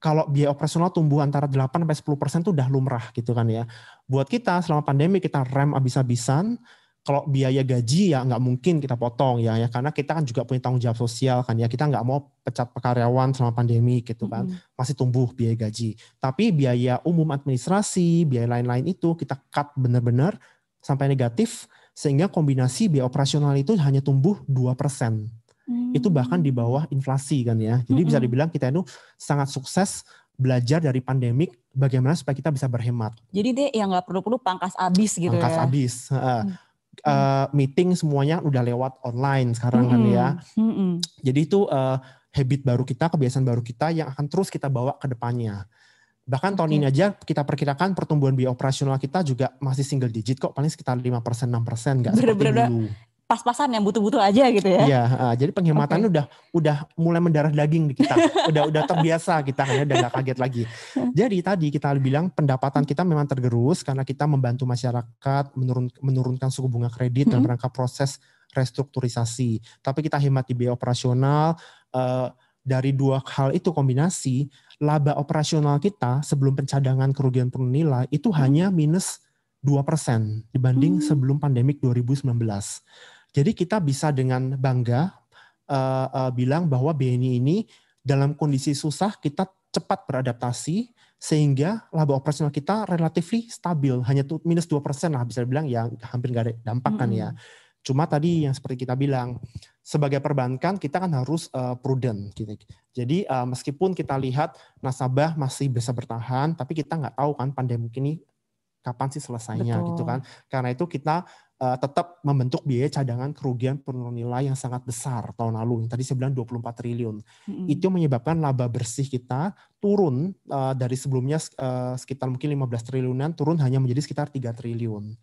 kalau biaya operasional tumbuh antara 8 sampai 10 persen itu udah lumrah gitu kan ya. Buat kita selama pandemi kita rem abis-abisan, kalau biaya gaji ya nggak mungkin kita potong ya, ya karena kita kan juga punya tanggung jawab sosial kan ya kita nggak mau pecat pekaryawan selama pandemi gitu kan mm-hmm. masih tumbuh biaya gaji tapi biaya umum administrasi biaya lain-lain itu kita cut bener-bener sampai negatif sehingga kombinasi biaya operasional itu hanya tumbuh 2% hmm. itu bahkan di bawah inflasi kan ya. Jadi hmm. bisa dibilang kita itu sangat sukses belajar dari pandemik bagaimana supaya kita bisa berhemat. Jadi deh yang nggak perlu-perlu pangkas abis gitu pangkas ya. Pangkas abis, Hmm. Uh, meeting semuanya udah lewat online sekarang hmm. kan ya. Hmm. Jadi itu uh, habit baru kita, kebiasaan baru kita yang akan terus kita bawa ke depannya. Bahkan tahun ini aja kita perkirakan pertumbuhan biaya operasional kita juga masih single digit kok, paling sekitar 5 persen, gak persen, nggak seperti dulu pas-pasan yang butuh-butuh aja gitu ya. Iya, uh, jadi penghematan okay. udah udah mulai mendarah daging di kita. [LAUGHS] udah udah terbiasa kita hanya udah gak kaget lagi. [LAUGHS] Jadi tadi kita bilang pendapatan kita memang tergerus karena kita membantu masyarakat menurun, menurunkan suku bunga kredit dan dalam mm-hmm. rangka proses restrukturisasi. Tapi kita hemat di biaya operasional uh, dari dua hal itu kombinasi laba operasional kita sebelum pencadangan kerugian penunilai itu hmm. hanya minus 2% dibanding hmm. sebelum pandemik 2019. Jadi kita bisa dengan bangga uh, uh, bilang bahwa BNI ini dalam kondisi susah kita cepat beradaptasi sehingga laba operasional kita relatif stabil hanya tuh minus 2% lah bisa dibilang ya hampir gak ada dampak hmm. kan ya. Hmm. Cuma tadi yang seperti kita bilang, sebagai perbankan kita kan harus uh, prudent. Gitu. Jadi uh, meskipun kita lihat nasabah masih bisa bertahan, tapi kita nggak tahu kan pandemi ini kapan sih selesainya gitu Betul. gitu kan. Karena itu kita uh, tetap membentuk biaya cadangan kerugian penurunan nilai yang sangat besar tahun lalu. Yang tadi saya bilang 24 triliun. Mm-hmm. Itu menyebabkan laba bersih kita turun uh, dari sebelumnya uh, sekitar mungkin 15 triliunan turun hanya menjadi sekitar 3 triliun.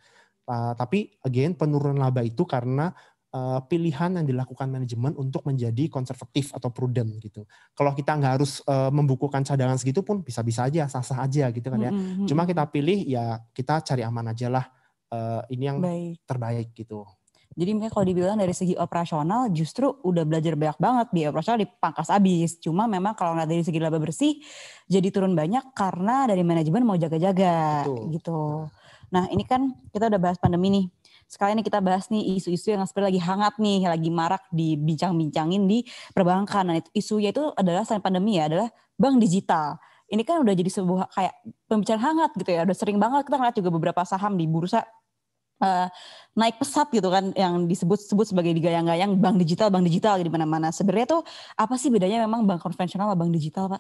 Uh, tapi again penurunan laba itu karena Eh, pilihan yang dilakukan manajemen untuk menjadi konservatif atau prudent gitu. Kalau kita nggak harus uh, membukukan cadangan segitu pun bisa-bisa aja, sah-sah aja gitu kan ya. Mm-hmm. Cuma kita pilih ya kita cari aman aja lah. Uh, ini yang Baik. terbaik gitu. Jadi mungkin kalau dibilang dari segi operasional justru udah belajar banyak banget di operasional dipangkas abis. Cuma memang kalau nggak dari segi laba bersih jadi turun banyak karena dari manajemen mau jaga-jaga gitu. Nah. nah ini kan kita udah bahas pandemi nih sekalian kita bahas nih isu-isu yang sebenarnya lagi hangat nih, lagi marak dibincang-bincangin di perbankan. Nah, isu yaitu adalah selain pandemi ya, adalah bank digital. Ini kan udah jadi sebuah kayak pembicaraan hangat gitu ya. Udah sering banget kita ngeliat juga beberapa saham di bursa uh, naik pesat gitu kan yang disebut-sebut sebagai digayang-gayang bank digital bank digital di mana-mana. Sebenarnya tuh apa sih bedanya memang bank konvensional sama bank digital, Pak?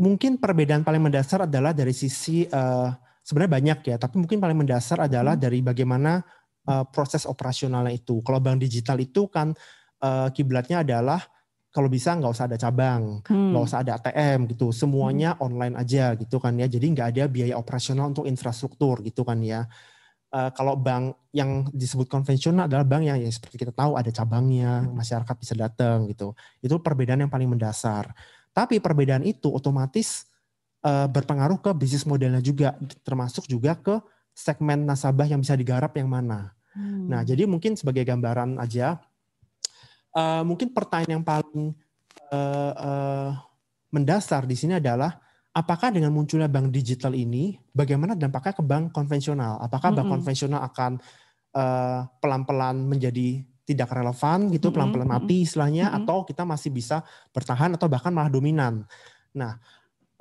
Mungkin perbedaan paling mendasar adalah dari sisi uh, sebenarnya banyak ya, tapi mungkin paling mendasar adalah hmm. dari bagaimana uh, proses operasionalnya itu. Kalau bank digital itu kan uh, kiblatnya adalah kalau bisa nggak usah ada cabang, hmm. nggak usah ada ATM gitu, semuanya hmm. online aja gitu kan ya. Jadi nggak ada biaya operasional untuk infrastruktur gitu kan ya. Uh, kalau bank yang disebut konvensional adalah bank yang ya seperti kita tahu ada cabangnya, hmm. masyarakat bisa datang gitu. Itu perbedaan yang paling mendasar. Tapi perbedaan itu otomatis uh, berpengaruh ke bisnis modelnya juga, termasuk juga ke segmen nasabah yang bisa digarap yang mana. Hmm. Nah, jadi mungkin sebagai gambaran aja, uh, mungkin pertanyaan yang paling uh, uh, mendasar di sini adalah apakah dengan munculnya bank digital ini, bagaimana dampaknya ke bank konvensional? Apakah bank -hmm. konvensional akan pelan-pelan uh, menjadi tidak relevan gitu, pelan-pelan mati istilahnya, mm -hmm. atau kita masih bisa bertahan atau bahkan malah dominan? Nah,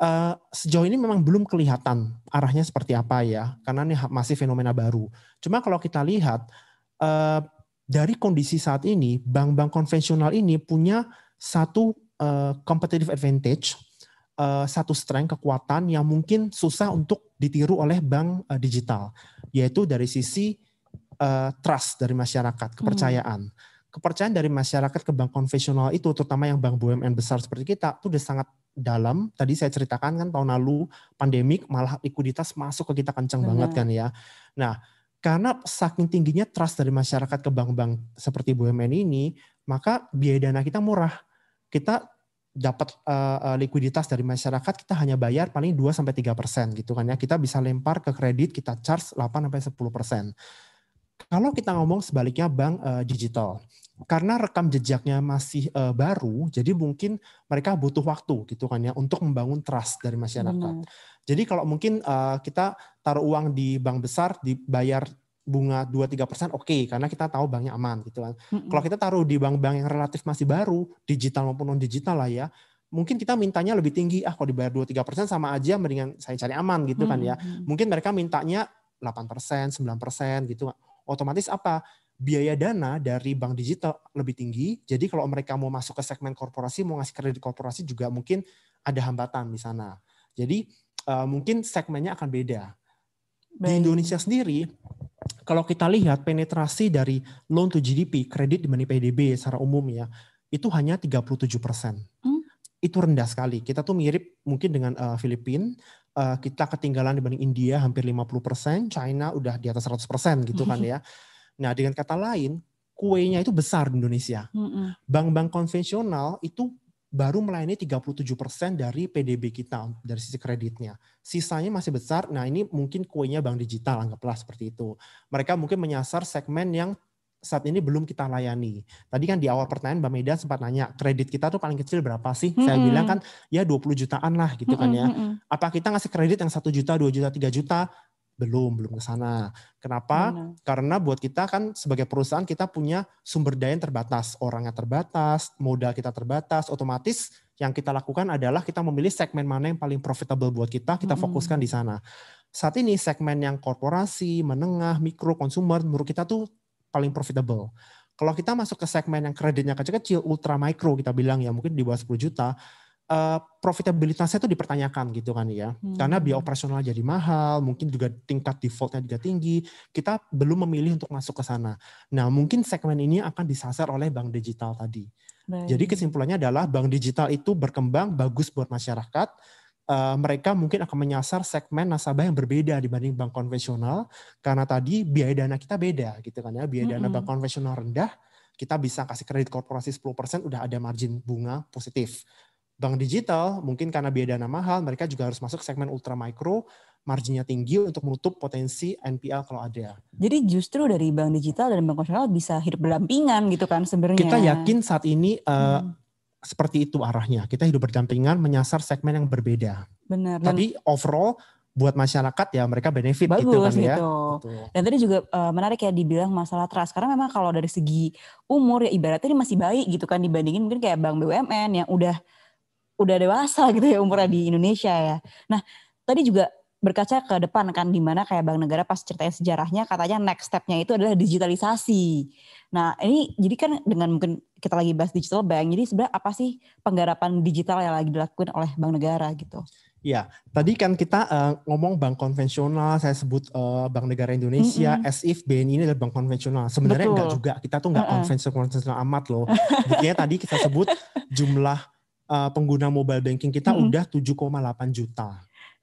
Uh, sejauh ini memang belum kelihatan arahnya seperti apa ya, karena ini masih fenomena baru. Cuma kalau kita lihat uh, dari kondisi saat ini, bank-bank konvensional ini punya satu uh, competitive advantage, uh, satu strength kekuatan yang mungkin susah untuk ditiru oleh bank uh, digital, yaitu dari sisi uh, trust dari masyarakat, hmm. kepercayaan. Hmm kepercayaan dari masyarakat ke bank konvensional itu, terutama yang bank BUMN besar seperti kita, itu sudah sangat dalam. Tadi saya ceritakan kan tahun lalu pandemik malah likuiditas masuk ke kita kencang Benar. banget kan ya. Nah, karena saking tingginya trust dari masyarakat ke bank-bank seperti BUMN ini, maka biaya dana kita murah. Kita dapat uh, likuiditas dari masyarakat kita hanya bayar paling 2 sampai persen gitu kan ya. Kita bisa lempar ke kredit, kita charge 8 sampai persen. Kalau kita ngomong sebaliknya bank uh, digital karena rekam jejaknya masih uh, baru, jadi mungkin mereka butuh waktu gitu kan ya untuk membangun trust dari masyarakat. Benar. Jadi kalau mungkin uh, kita taruh uang di bank besar dibayar bunga 2-3 persen oke okay, karena kita tahu banknya aman gitu kan. Mm -mm. Kalau kita taruh di bank-bank yang relatif masih baru, digital maupun non digital lah ya, mungkin kita mintanya lebih tinggi. Ah kalau dibayar 2-3 persen sama aja mendingan saya cari aman gitu mm -hmm. kan ya. Mungkin mereka mintanya 8 persen, 9 persen gitu. Otomatis apa? biaya dana dari bank digital lebih tinggi. Jadi kalau mereka mau masuk ke segmen korporasi, mau ngasih kredit korporasi juga mungkin ada hambatan di sana. Jadi uh, mungkin segmennya akan beda. Di Indonesia sendiri, kalau kita lihat penetrasi dari loan to GDP, kredit dibanding PDB secara umum ya, itu hanya 37 persen. Hmm. Itu rendah sekali. Kita tuh mirip mungkin dengan uh, Filipina, uh, kita ketinggalan dibanding India hampir 50 persen, China udah di atas 100 persen gitu kan hmm. ya. Nah, dengan kata lain, kuenya itu besar di Indonesia. Mm-hmm. Bank-bank konvensional itu baru melayani 37% dari PDB kita dari sisi kreditnya. Sisanya masih besar. Nah, ini mungkin kuenya bank digital anggaplah seperti itu. Mereka mungkin menyasar segmen yang saat ini belum kita layani. Tadi kan di awal pertanyaan Mbak Medan sempat nanya, kredit kita tuh paling kecil berapa sih? Hmm. Saya bilang kan ya 20 jutaan lah gitu hmm. kan ya. Apa kita ngasih kredit yang 1 juta, 2 juta, 3 juta? belum belum ke sana. Kenapa? Benar. Karena buat kita kan sebagai perusahaan kita punya sumber daya yang terbatas, orangnya terbatas, modal kita terbatas, otomatis yang kita lakukan adalah kita memilih segmen mana yang paling profitable buat kita, kita hmm. fokuskan di sana. Saat ini segmen yang korporasi, menengah, mikro, konsumer menurut kita tuh paling profitable. Kalau kita masuk ke segmen yang kreditnya kecil-kecil, ultra mikro kita bilang ya mungkin di bawah 10 juta, Eh, profitabilitasnya itu dipertanyakan gitu kan ya. Hmm. Karena biaya operasional jadi mahal, mungkin juga tingkat defaultnya juga tinggi. Kita belum memilih untuk masuk ke sana. Nah, mungkin segmen ini akan disasar oleh bank digital tadi. Baik. Jadi kesimpulannya adalah bank digital itu berkembang bagus buat masyarakat. Uh, mereka mungkin akan menyasar segmen nasabah yang berbeda dibanding bank konvensional karena tadi biaya dana kita beda gitu kan ya. Biaya dana mm -hmm. bank konvensional rendah, kita bisa kasih kredit korporasi 10% udah ada margin bunga positif bank digital mungkin karena biaya dana mahal mereka juga harus masuk segmen ultra mikro marginnya tinggi untuk menutup potensi NPL kalau ada. Jadi justru dari bank digital dan bank konvensional bisa hidup berdampingan gitu kan sebenarnya. Kita yakin saat ini uh, hmm. seperti itu arahnya. Kita hidup berdampingan menyasar segmen yang berbeda. Benar. Tapi overall buat masyarakat ya mereka benefit gitu Bagus, kan ya. gitu kan gitu. ya. Dan tadi juga uh, menarik ya dibilang masalah trust karena memang kalau dari segi umur ya ibaratnya ini masih baik gitu kan dibandingin mungkin kayak bank BUMN yang udah udah dewasa [LAUGHS] gitu ya umurnya di Indonesia ya. Nah tadi juga berkaca ke depan kan dimana kayak bank negara pas ceritain sejarahnya katanya next stepnya itu adalah digitalisasi. Nah ini jadi kan dengan mungkin kita lagi bahas digital bank, jadi sebenarnya apa sih penggarapan digital yang lagi dilakukan oleh bank negara gitu? Ya, tadi kan kita uh, ngomong bank konvensional, saya sebut uh, Bank Negara Indonesia, mm -hmm. as if BNI ini adalah bank konvensional. Sebenarnya Betul. enggak juga, kita tuh enggak uh -uh. konvensional-konvensional amat loh. Buktinya tadi kita sebut jumlah uh, pengguna mobile banking kita -hmm. udah 7,8 juta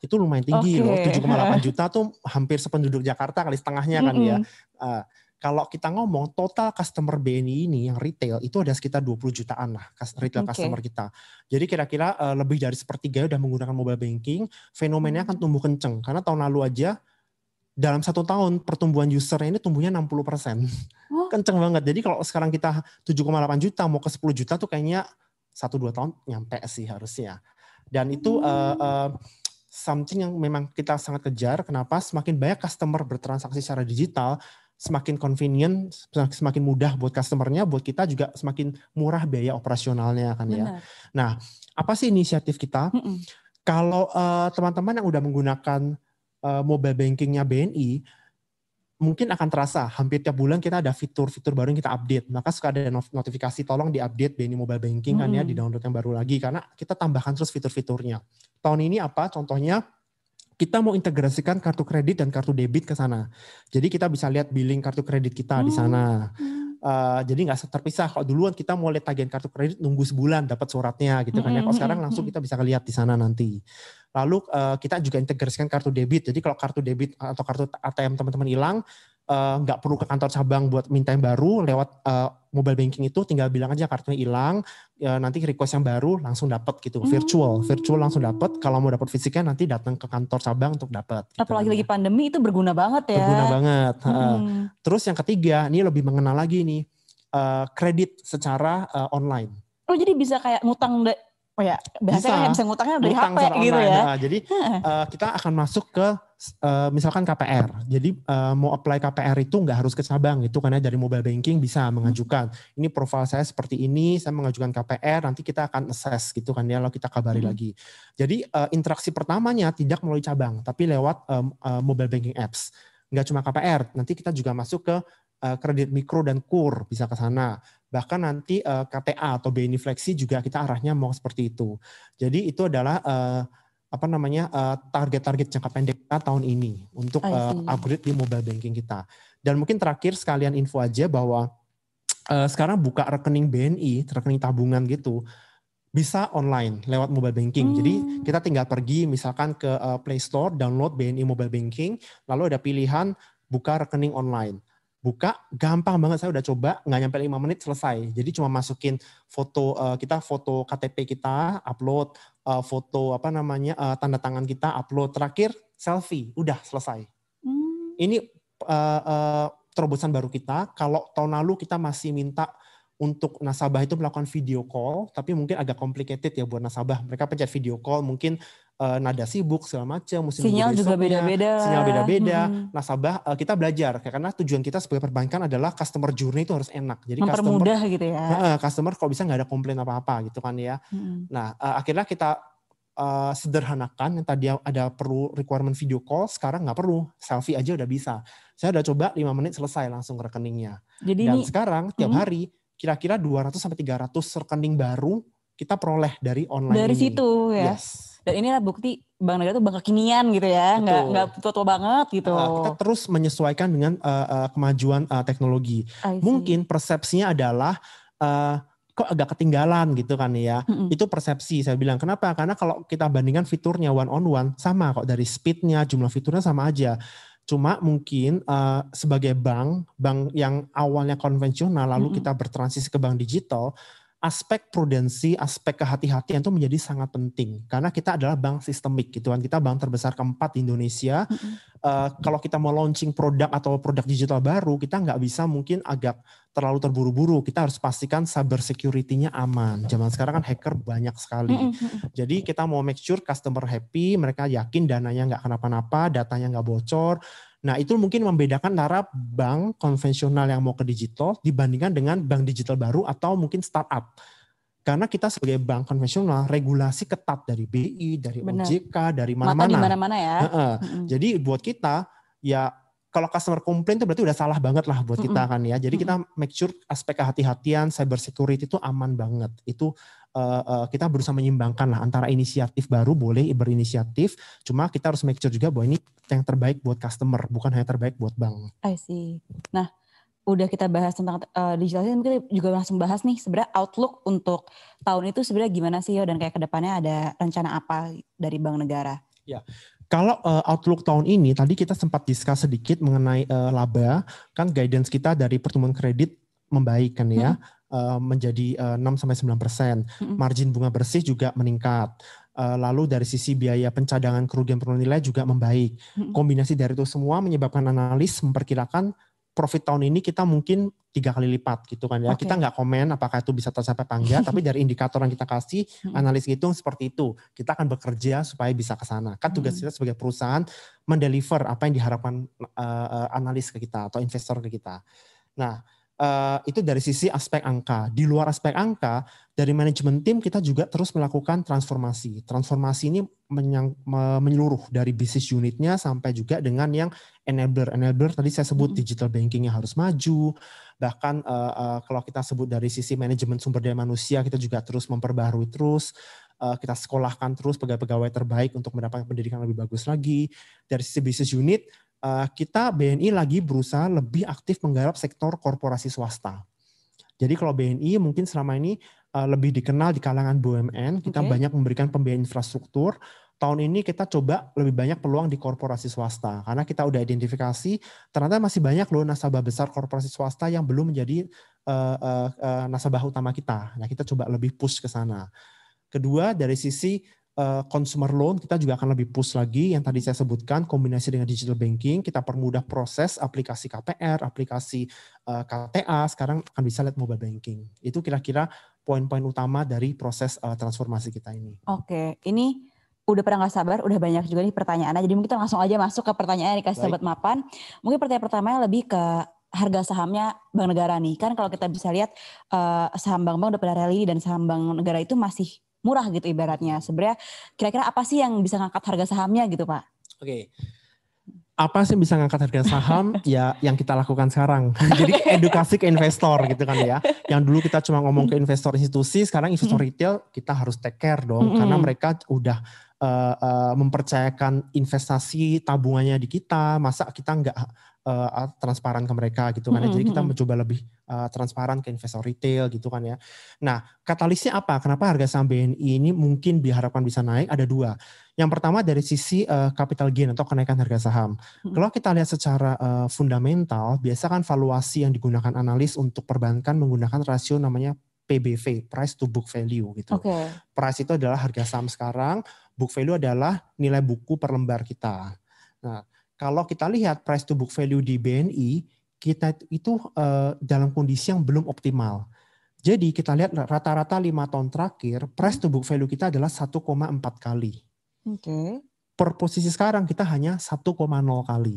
itu lumayan tinggi okay. loh 7,8 [LAUGHS] juta tuh hampir sependuduk Jakarta kali setengahnya kan ya uh, kalau kita ngomong total customer BNI ini yang retail itu ada sekitar 20 jutaan lah retail okay. customer kita. Jadi kira-kira uh, lebih dari sepertiga udah menggunakan mobile banking, fenomenanya akan tumbuh kenceng karena tahun lalu aja dalam satu tahun pertumbuhan usernya ini tumbuhnya 60 persen. Kenceng banget. Jadi kalau sekarang kita 7,8 juta mau ke 10 juta tuh kayaknya satu dua tahun nyampe sih harusnya. Dan itu uh, uh, something yang memang kita sangat kejar. Kenapa? Semakin banyak customer bertransaksi secara digital, semakin convenient, semakin mudah buat customernya, buat kita juga semakin murah biaya operasionalnya kan ya. Nah, apa sih inisiatif kita? Mm -mm. Kalau eh, teman-teman uh, yang udah menggunakan uh, mobile bankingnya BNI, mungkin akan terasa hampir tiap bulan kita ada fitur-fitur baru yang kita update. Maka suka ada notifikasi tolong di-update BNI Mobile Banking hmm. kan ya hmm. di download yang baru lagi karena kita tambahkan terus fitur-fiturnya. Tahun ini apa? Contohnya kita mau integrasikan kartu kredit dan kartu debit ke sana. Jadi kita bisa lihat billing kartu kredit kita hmm. di sana. Hmm Uh, jadi nggak terpisah. Kalau duluan kita mau lihat tagihan kartu kredit nunggu sebulan dapat suratnya gitu kan ya. Kalau sekarang langsung kita bisa lihat di sana nanti. Lalu uh, kita juga integrasikan kartu debit. Jadi kalau kartu debit atau kartu ATM teman-teman hilang, Eh, nggak uh, perlu ke kantor cabang buat minta yang baru lewat uh, mobile banking itu tinggal bilang aja kartunya hilang uh, nanti request yang baru langsung dapat gitu virtual hmm. virtual langsung dapat kalau mau dapat fisiknya nanti datang ke kantor cabang untuk dapat gitu. apalagi lagi pandemi itu berguna banget ya berguna banget hmm. uh, terus yang ketiga ini lebih mengenal lagi nih uh, kredit secara uh, online oh jadi bisa kayak ngutang Oh ya, biasanya bisa. yang bisa ngutangnya dari Utang HP gitu online. ya. Nah, jadi uh, kita akan masuk ke uh, misalkan KPR. Jadi uh, mau apply KPR itu nggak harus ke cabang gitu karena ya. dari mobile banking bisa mengajukan. Ini profil saya seperti ini, saya mengajukan KPR, nanti kita akan assess gitu kan ya, lalu kita kabari hmm. lagi. Jadi uh, interaksi pertamanya tidak melalui cabang, tapi lewat um, uh, mobile banking apps. Nggak cuma KPR, nanti kita juga masuk ke kredit mikro dan kur bisa ke sana Bahkan nanti uh, eh, KTA atau BNI Flexi juga kita arahnya mau seperti itu. Jadi itu adalah uh, apa namanya eh, target-target uh, jangka pendek kita tahun ini untuk uh, upgrade di mobile banking kita. Dan mungkin terakhir sekalian info aja bahwa uh, sekarang buka rekening BNI, rekening tabungan gitu bisa online lewat mobile banking. Hmm. Jadi kita tinggal pergi misalkan ke uh, Play Store, download BNI Mobile Banking, lalu ada pilihan buka rekening online buka gampang banget saya udah coba nggak nyampe lima menit selesai jadi cuma masukin foto uh, kita foto KTP kita upload uh, foto apa namanya uh, tanda tangan kita upload terakhir selfie udah selesai hmm. ini uh, uh, terobosan baru kita kalau tahun lalu kita masih minta untuk nasabah itu melakukan video call tapi mungkin agak complicated ya buat nasabah mereka pencet video call mungkin uh, nada sibuk segala macam musim sinyal juga beda-beda sinyal beda-beda hmm. nasabah uh, kita belajar karena tujuan kita sebagai perbankan adalah customer journey itu harus enak jadi mempermudah customer, gitu ya uh, customer kalau bisa nggak ada komplain apa-apa gitu kan ya hmm. nah uh, akhirnya kita uh, sederhanakan yang tadi ada perlu requirement video call sekarang nggak perlu selfie aja udah bisa saya udah coba lima menit selesai langsung ke rekeningnya jadi dan ini, sekarang tiap hmm. hari kira-kira 200 sampai 300 rekening baru kita peroleh dari online dari ini. situ ya yes dan inilah bukti bank negara itu bank kekinian gitu ya, nggak nggak tua-tua banget gitu. Uh, kita terus menyesuaikan dengan uh, uh, kemajuan uh, teknologi. Mungkin persepsinya adalah uh, kok agak ketinggalan gitu kan ya. Mm-hmm. Itu persepsi saya bilang. Kenapa? Karena kalau kita bandingkan fiturnya one on one sama kok dari speednya, jumlah fiturnya sama aja. Cuma mungkin uh, sebagai bank, bank yang awalnya konvensional lalu mm-hmm. kita bertransisi ke bank digital, aspek prudensi, aspek kehati-hatian itu menjadi sangat penting karena kita adalah bank sistemik gitu kan. Kita bank terbesar keempat di Indonesia. Mm -hmm. uh, kalau kita mau launching produk atau produk digital baru, kita nggak bisa mungkin agak terlalu terburu-buru. Kita harus pastikan cyber security-nya aman. Zaman sekarang kan hacker banyak sekali. Mm -hmm. Jadi kita mau make sure customer happy, mereka yakin dananya nggak kenapa-napa, datanya nggak bocor, Nah, itu mungkin membedakan antara bank konvensional yang mau ke digital dibandingkan dengan bank digital baru atau mungkin startup. Karena kita sebagai bank konvensional regulasi ketat dari BI, dari Bener. OJK, dari mana-mana. mana-mana ya. Mm-hmm. Jadi buat kita ya kalau customer komplain itu berarti udah salah banget lah buat mm-hmm. kita kan ya. Jadi mm-hmm. kita make sure aspek kehati-hatian cyber security itu aman banget. Itu Eh, eh, kita berusaha menyimbangkan lah antara inisiatif baru boleh berinisiatif, cuma kita harus make sure juga bahwa ini yang terbaik buat customer, bukan hanya terbaik buat bank. I see. Nah, udah kita bahas tentang uh, eh, digitalisasi, mungkin juga langsung bahas nih sebenarnya outlook untuk tahun itu sebenarnya gimana sih yo dan kayak kedepannya ada rencana apa dari Bank Negara? Ya, kalau uh, outlook tahun ini tadi kita sempat diskus sedikit mengenai uh, laba, kan guidance kita dari pertumbuhan kredit membaik kan ya. Hmm Eh, menjadi uh, eh, 6 sampai 9 persen. Margin bunga bersih juga meningkat. Eh, lalu dari sisi biaya pencadangan kerugian perlu nilai juga membaik. Kombinasi dari itu semua menyebabkan analis memperkirakan profit tahun ini kita mungkin tiga kali lipat gitu kan ya. Okay. Kita nggak komen apakah itu bisa tercapai apa enggak, [LAUGHS] tapi dari indikator yang kita kasih, analis itu seperti itu. Kita akan bekerja supaya bisa ke sana. Kan tugas kita sebagai perusahaan mendeliver apa yang diharapkan uh, analis ke kita atau investor ke kita. Nah, Eh, itu dari sisi aspek angka. Di luar aspek angka, dari manajemen tim kita juga terus melakukan transformasi. Transformasi ini menyeluruh dari bisnis unitnya sampai juga dengan yang enabler. Enabler tadi saya sebut hmm. digital yang harus maju. Bahkan eh, eh, kalau kita sebut dari sisi manajemen sumber daya manusia, kita juga terus memperbaharui terus kita sekolahkan terus pegawai-pegawai terbaik untuk mendapatkan pendidikan lebih bagus lagi. Dari sisi bisnis unit, Eh, kita BNI lagi berusaha lebih aktif menggarap sektor korporasi swasta. Jadi kalau BNI mungkin selama ini eh, lebih dikenal di kalangan BUMN, kita okay. banyak memberikan pembiayaan infrastruktur. Tahun ini kita coba lebih banyak peluang di korporasi swasta karena kita udah identifikasi ternyata masih banyak loh nasabah besar korporasi swasta yang belum menjadi eh, nasabah utama kita. Nah, kita coba lebih push ke sana. Kedua, dari sisi Eh, consumer loan kita juga akan lebih push lagi yang tadi saya sebutkan kombinasi dengan digital banking kita permudah proses aplikasi KPR, aplikasi eh, KTA sekarang akan bisa lihat mobile banking. Itu kira-kira poin-poin utama dari proses eh, transformasi kita ini. Oke, ini udah pernah nggak sabar, udah banyak juga nih pertanyaannya. Jadi mungkin kita langsung aja masuk ke pertanyaan yang dikasih sahabat mapan. Mungkin pertanyaan pertama yang lebih ke harga sahamnya bank negara nih. Kan kalau kita bisa lihat saham bank-bank udah pada rally dan saham bank negara itu masih murah gitu ibaratnya. Sebenarnya kira-kira apa sih yang bisa ngangkat harga sahamnya gitu Pak? Oke. Okay apa sih yang bisa ngangkat harga saham [LAUGHS] ya yang kita lakukan sekarang [LAUGHS] jadi edukasi ke investor gitu kan ya yang dulu kita cuma ngomong ke investor institusi sekarang investor retail kita harus take care dong karena mereka udah uh, uh, mempercayakan investasi tabungannya di kita masa kita nggak uh, transparan ke mereka gitu kan ya jadi kita mencoba lebih Eh, transparan ke investor retail gitu kan ya. Nah, katalisnya apa? Kenapa harga saham BNI ini mungkin diharapkan bisa naik? Ada dua. Yang pertama dari sisi uh, capital gain atau kenaikan harga saham. Hmm. Kalau kita lihat secara uh, fundamental, biasa kan valuasi yang digunakan analis untuk perbankan menggunakan rasio namanya PBV, price to book value gitu. Okay. Price itu adalah harga saham sekarang, book value adalah nilai buku per lembar kita. Nah, kalau kita lihat price to book value di BNI kita itu eh, dalam kondisi yang belum optimal. Jadi kita lihat rata-rata lima -rata tahun terakhir price to book value kita adalah 1,4 kali. Oke. Okay. Per posisi sekarang kita hanya 1,0 kali.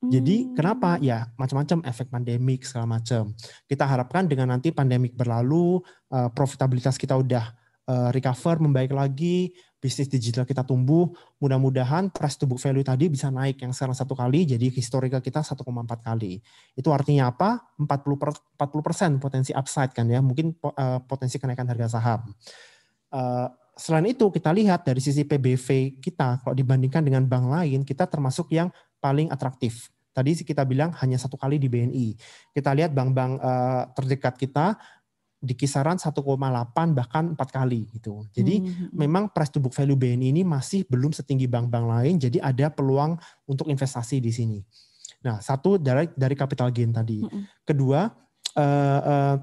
Hmm. Jadi kenapa ya macam-macam efek pandemik segala macam. Kita harapkan dengan nanti pandemik berlalu, uh, profitabilitas kita udah uh, recover membaik lagi, bisnis digital kita tumbuh, mudah-mudahan price to book value tadi bisa naik yang sekarang satu kali jadi historical kita 1,4 kali. Itu artinya apa? 40 per, 40% potensi upside kan ya, mungkin eh, potensi kenaikan harga saham. Eh, selain itu kita lihat dari sisi PBV kita kalau dibandingkan dengan bank lain kita termasuk yang paling atraktif. Tadi kita bilang hanya satu kali di BNI. Kita lihat bank-bank eh, terdekat kita di kisaran 1,8 bahkan empat kali gitu. Jadi hmm. hmm, hmm. memang price to book value BNI ini masih belum setinggi bank-bank lain, jadi ada peluang untuk investasi di sini. Nah, satu dari dari capital gain tadi. Hmm. hmm. Kedua, uh, uh,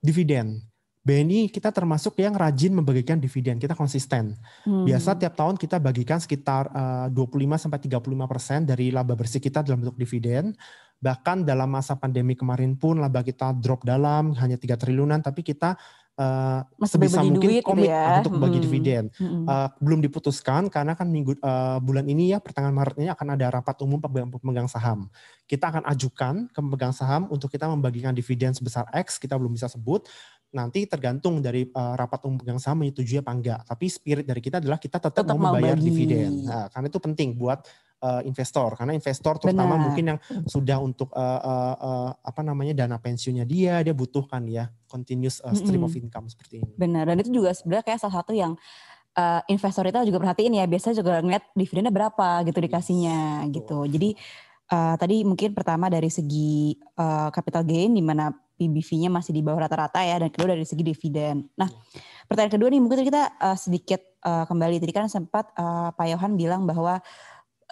dividen BNI kita termasuk yang rajin membagikan dividen, kita konsisten. Hmm. Biasa tiap tahun kita bagikan sekitar uh, 25 35 persen dari laba bersih kita dalam bentuk dividen. Bahkan dalam masa pandemi kemarin pun laba kita drop dalam hanya 3 triliunan, tapi kita uh, sebisa mungkin duit gitu komit ya. Ah, untuk bagi hmm. dividen. Hmm. Uh, belum diputuskan karena kan minggu uh, bulan ini ya pertengahan Maret ini akan ada rapat umum pemegang saham. Kita akan ajukan ke pemegang saham untuk kita membagikan dividen sebesar X, kita belum bisa sebut nanti tergantung dari uh, rapat umum pegang saham menyetujui apa enggak. Tapi spirit dari kita adalah kita tetap, tetap mau membayar bagi. dividen. Nah, karena itu penting buat uh, investor karena investor terutama Benar. mungkin yang sudah untuk uh, uh, uh, apa namanya dana pensiunnya dia dia butuhkan ya continuous uh, stream mm -hmm. of income seperti ini. Benar dan itu juga sebenarnya kayak salah satu yang uh, investor itu juga perhatiin ya biasanya juga ngeliat dividennya berapa gitu dikasihnya yes. gitu. Jadi uh, tadi mungkin pertama dari segi uh, capital gain di mana PBV-nya masih di bawah rata-rata ya dan kedua dari segi dividen. Nah, iya. pertanyaan kedua nih mungkin kita uh, sedikit uh, kembali tadi kan sempat uh, Pak Yohan bilang bahwa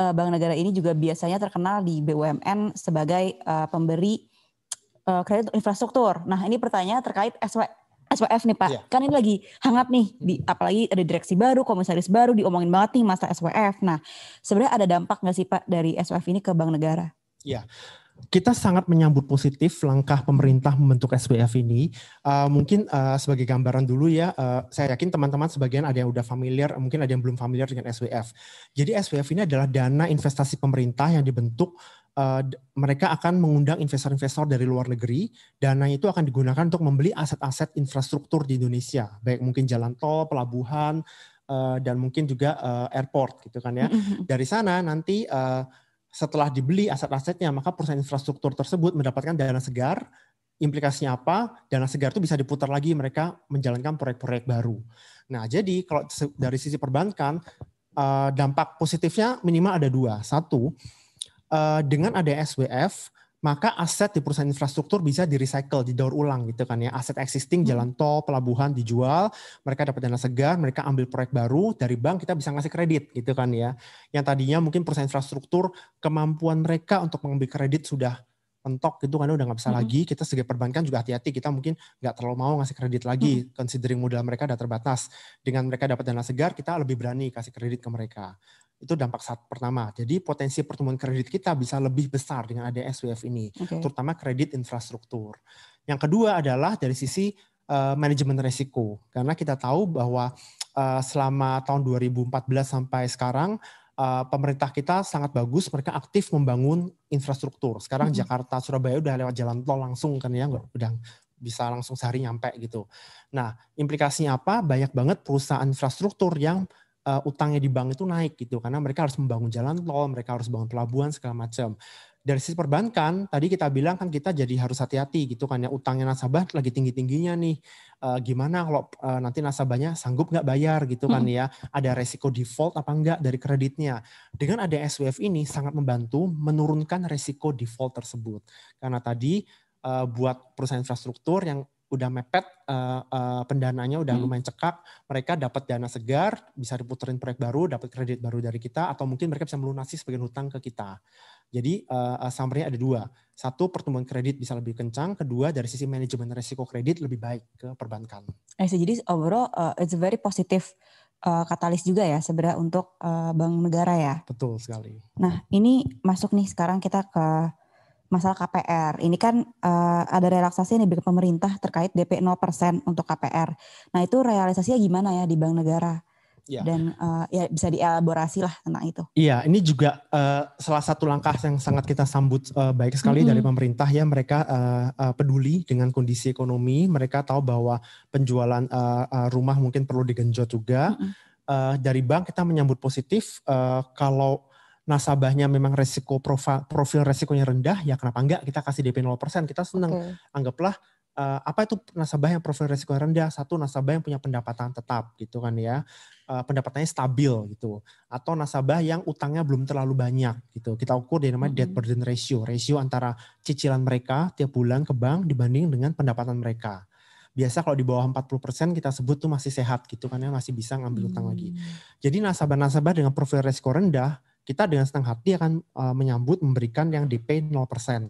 uh, bank negara ini juga biasanya terkenal di BUMN sebagai uh, pemberi uh, kredit infrastruktur. Nah, ini pertanyaan terkait SW, SWF nih Pak. Ya. Kan ini lagi hangat nih di apalagi ada direksi baru, komisaris baru diomongin banget nih masalah SWF. Nah, sebenarnya ada dampak nggak sih Pak dari SWF ini ke bank negara? Ya kita sangat menyambut positif langkah pemerintah membentuk SWF ini. Uh, mungkin uh, sebagai gambaran dulu ya, uh, saya yakin teman-teman sebagian ada yang udah familiar, mungkin ada yang belum familiar dengan SWF. Jadi SWF ini adalah dana investasi pemerintah yang dibentuk Uh, mereka akan mengundang investor-investor dari luar negeri. Dana itu akan digunakan untuk membeli aset-aset infrastruktur di Indonesia, baik mungkin jalan tol, pelabuhan, uh, dan mungkin juga uh, airport, gitu kan ya. Dari sana nanti uh, setelah dibeli aset-asetnya, maka perusahaan infrastruktur tersebut mendapatkan dana segar. Implikasinya apa? Dana segar itu bisa diputar lagi mereka menjalankan proyek-proyek baru. Nah, jadi kalau dari sisi perbankan, eh, dampak positifnya minimal ada dua. Satu, eh, dengan ada SWF, maka aset di perusahaan infrastruktur bisa di recycle, didaur ulang gitu kan ya. Aset existing, jalan hmm. tol, pelabuhan dijual, mereka dapat dana segar, mereka ambil proyek baru dari bank kita bisa ngasih kredit gitu kan ya. Yang tadinya mungkin perusahaan infrastruktur kemampuan mereka untuk mengambil kredit sudah mentok gitu kan ya, udah nggak bisa -hmm. lagi kita sebagai perbankan juga hati-hati kita mungkin nggak terlalu mau ngasih kredit lagi -hmm. considering modal mereka udah terbatas dengan mereka dapat dana segar kita lebih berani kasih kredit ke mereka itu dampak saat pertama. Jadi potensi pertumbuhan kredit kita bisa lebih besar dengan ada SWF ini, okay. terutama kredit infrastruktur. Yang kedua adalah dari sisi uh, manajemen resiko. Karena kita tahu bahwa uh, selama tahun 2014 sampai sekarang uh, pemerintah kita sangat bagus, mereka aktif membangun infrastruktur. Sekarang mm -hmm. Jakarta, Surabaya udah lewat jalan tol langsung kan ya, nggak udah bisa langsung sehari nyampe gitu. Nah, implikasinya apa? Banyak banget perusahaan infrastruktur yang uh, utangnya di bank itu naik gitu karena mereka harus membangun jalan tol, mereka harus bangun pelabuhan segala macam. Dari sisi perbankan, tadi kita bilang kan kita jadi harus hati-hati gitu kan ya utangnya nasabah lagi tinggi-tingginya nih. Uh, gimana kalau uh, nanti nasabahnya sanggup nggak bayar gitu kan hmm. ya? Ada resiko default apa enggak dari kreditnya? Dengan ada SWF ini sangat membantu menurunkan resiko default tersebut. Karena tadi uh, buat perusahaan infrastruktur yang udah mepet uh, eh, uh, eh, pendanaannya udah hmm. lumayan cekak, mereka dapat dana segar, bisa diputerin proyek baru, dapat kredit baru dari kita, atau mungkin mereka bisa melunasi sebagian hutang ke kita. Jadi uh, eh, summary ada dua. Satu, pertumbuhan kredit bisa lebih kencang. Kedua, dari sisi manajemen resiko kredit lebih baik ke perbankan. I see. Jadi overall, uh, it's very positive uh, katalis juga ya sebenarnya untuk uh, bank negara ya. Betul sekali. Nah, ini masuk nih sekarang kita ke masalah KPR. Ini kan uh, ada relaksasi yang diberikan pemerintah terkait DP 0% untuk KPR. Nah, itu realisasinya gimana ya di Bank Negara? Ya. Dan uh, ya bisa dielaborasi lah tentang itu. Iya, ini juga uh, salah satu langkah yang sangat kita sambut uh, baik sekali mm -hmm. dari pemerintah ya. Mereka uh, uh, peduli dengan kondisi ekonomi. Mereka tahu bahwa penjualan uh, uh, rumah mungkin perlu digenjot juga. Mm -hmm. uh, dari bank kita menyambut positif uh, kalau nasabahnya memang resiko profil, profil resikonya rendah, ya kenapa enggak kita kasih DP 0%, kita senang. Okay. Anggaplah uh, apa itu nasabah yang profil resiko rendah satu nasabah yang punya pendapatan tetap gitu kan ya uh, pendapatannya stabil gitu atau nasabah yang utangnya belum terlalu banyak gitu kita ukur dia namanya debt mm-hmm. burden ratio ratio antara cicilan mereka tiap bulan ke bank dibanding dengan pendapatan mereka biasa kalau di bawah 40% kita sebut tuh masih sehat gitu kan ya masih bisa ngambil utang hmm. lagi jadi nasabah-nasabah dengan profil resiko rendah kita dengan senang hati akan uh, menyambut memberikan yang DP 0%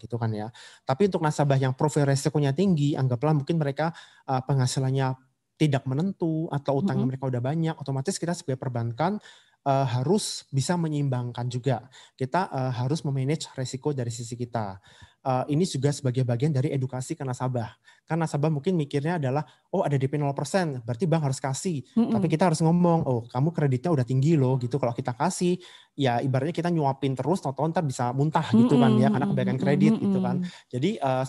gitu kan ya. Tapi untuk nasabah yang profil resikonya tinggi, anggaplah mungkin mereka uh, penghasilannya tidak menentu atau utang mm -hmm. mereka udah banyak, otomatis kita sebagai perbankan uh, harus bisa menyeimbangkan juga. Kita uh, harus memanage resiko dari sisi kita. Eh, ini juga sebagai bagian dari edukasi ke nasabah. Karena nasabah mungkin mikirnya adalah, oh ada DP 0%, berarti bank harus kasih. Mm-hmm. Tapi kita harus ngomong, oh kamu kreditnya udah tinggi loh gitu. Kalau kita kasih, ya ibaratnya kita nyuapin terus, tonton ntar bisa muntah gitu kan ya, karena kebaikan kredit mm-hmm. gitu kan. Jadi uh,